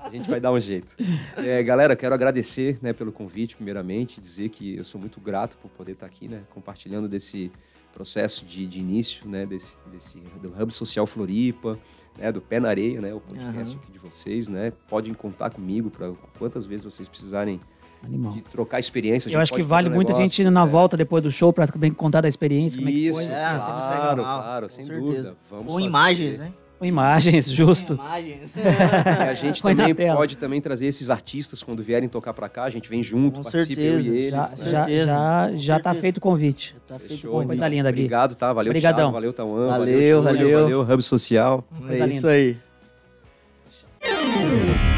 a gente vai dar um jeito. É, galera, quero agradecer né, pelo convite, primeiramente, dizer que eu sou muito grato por poder estar tá aqui, né? Compartilhando desse processo de, de início né, desse, desse, do Hub Social Floripa, né, do Pé na Areia, né, o podcast uhum. aqui de vocês. Né, podem contar comigo para quantas vezes vocês precisarem Animal. de trocar experiências. Eu acho que vale muita muito negócio, a gente ir na né? volta depois do show para bem contar da experiência, Isso, como é que foi. Ah, claro, claro, sem certeza. dúvida. Vamos Ou imagens, né? Com imagens, justo. Com imagens. É, a gente também pode também trazer esses artistas quando vierem tocar para cá, a gente vem junto, Com participa certeza, eu e eles. Já, né? já, já, já tá feito o convite. Já tá feito Fechou, convite. Coisa linda, aqui. Obrigado, tá? Valeu, Obrigadão. Thiago, valeu, Tauan. Valeu, valeu, valeu, valeu, Hub Social. Coisa é isso linda. aí.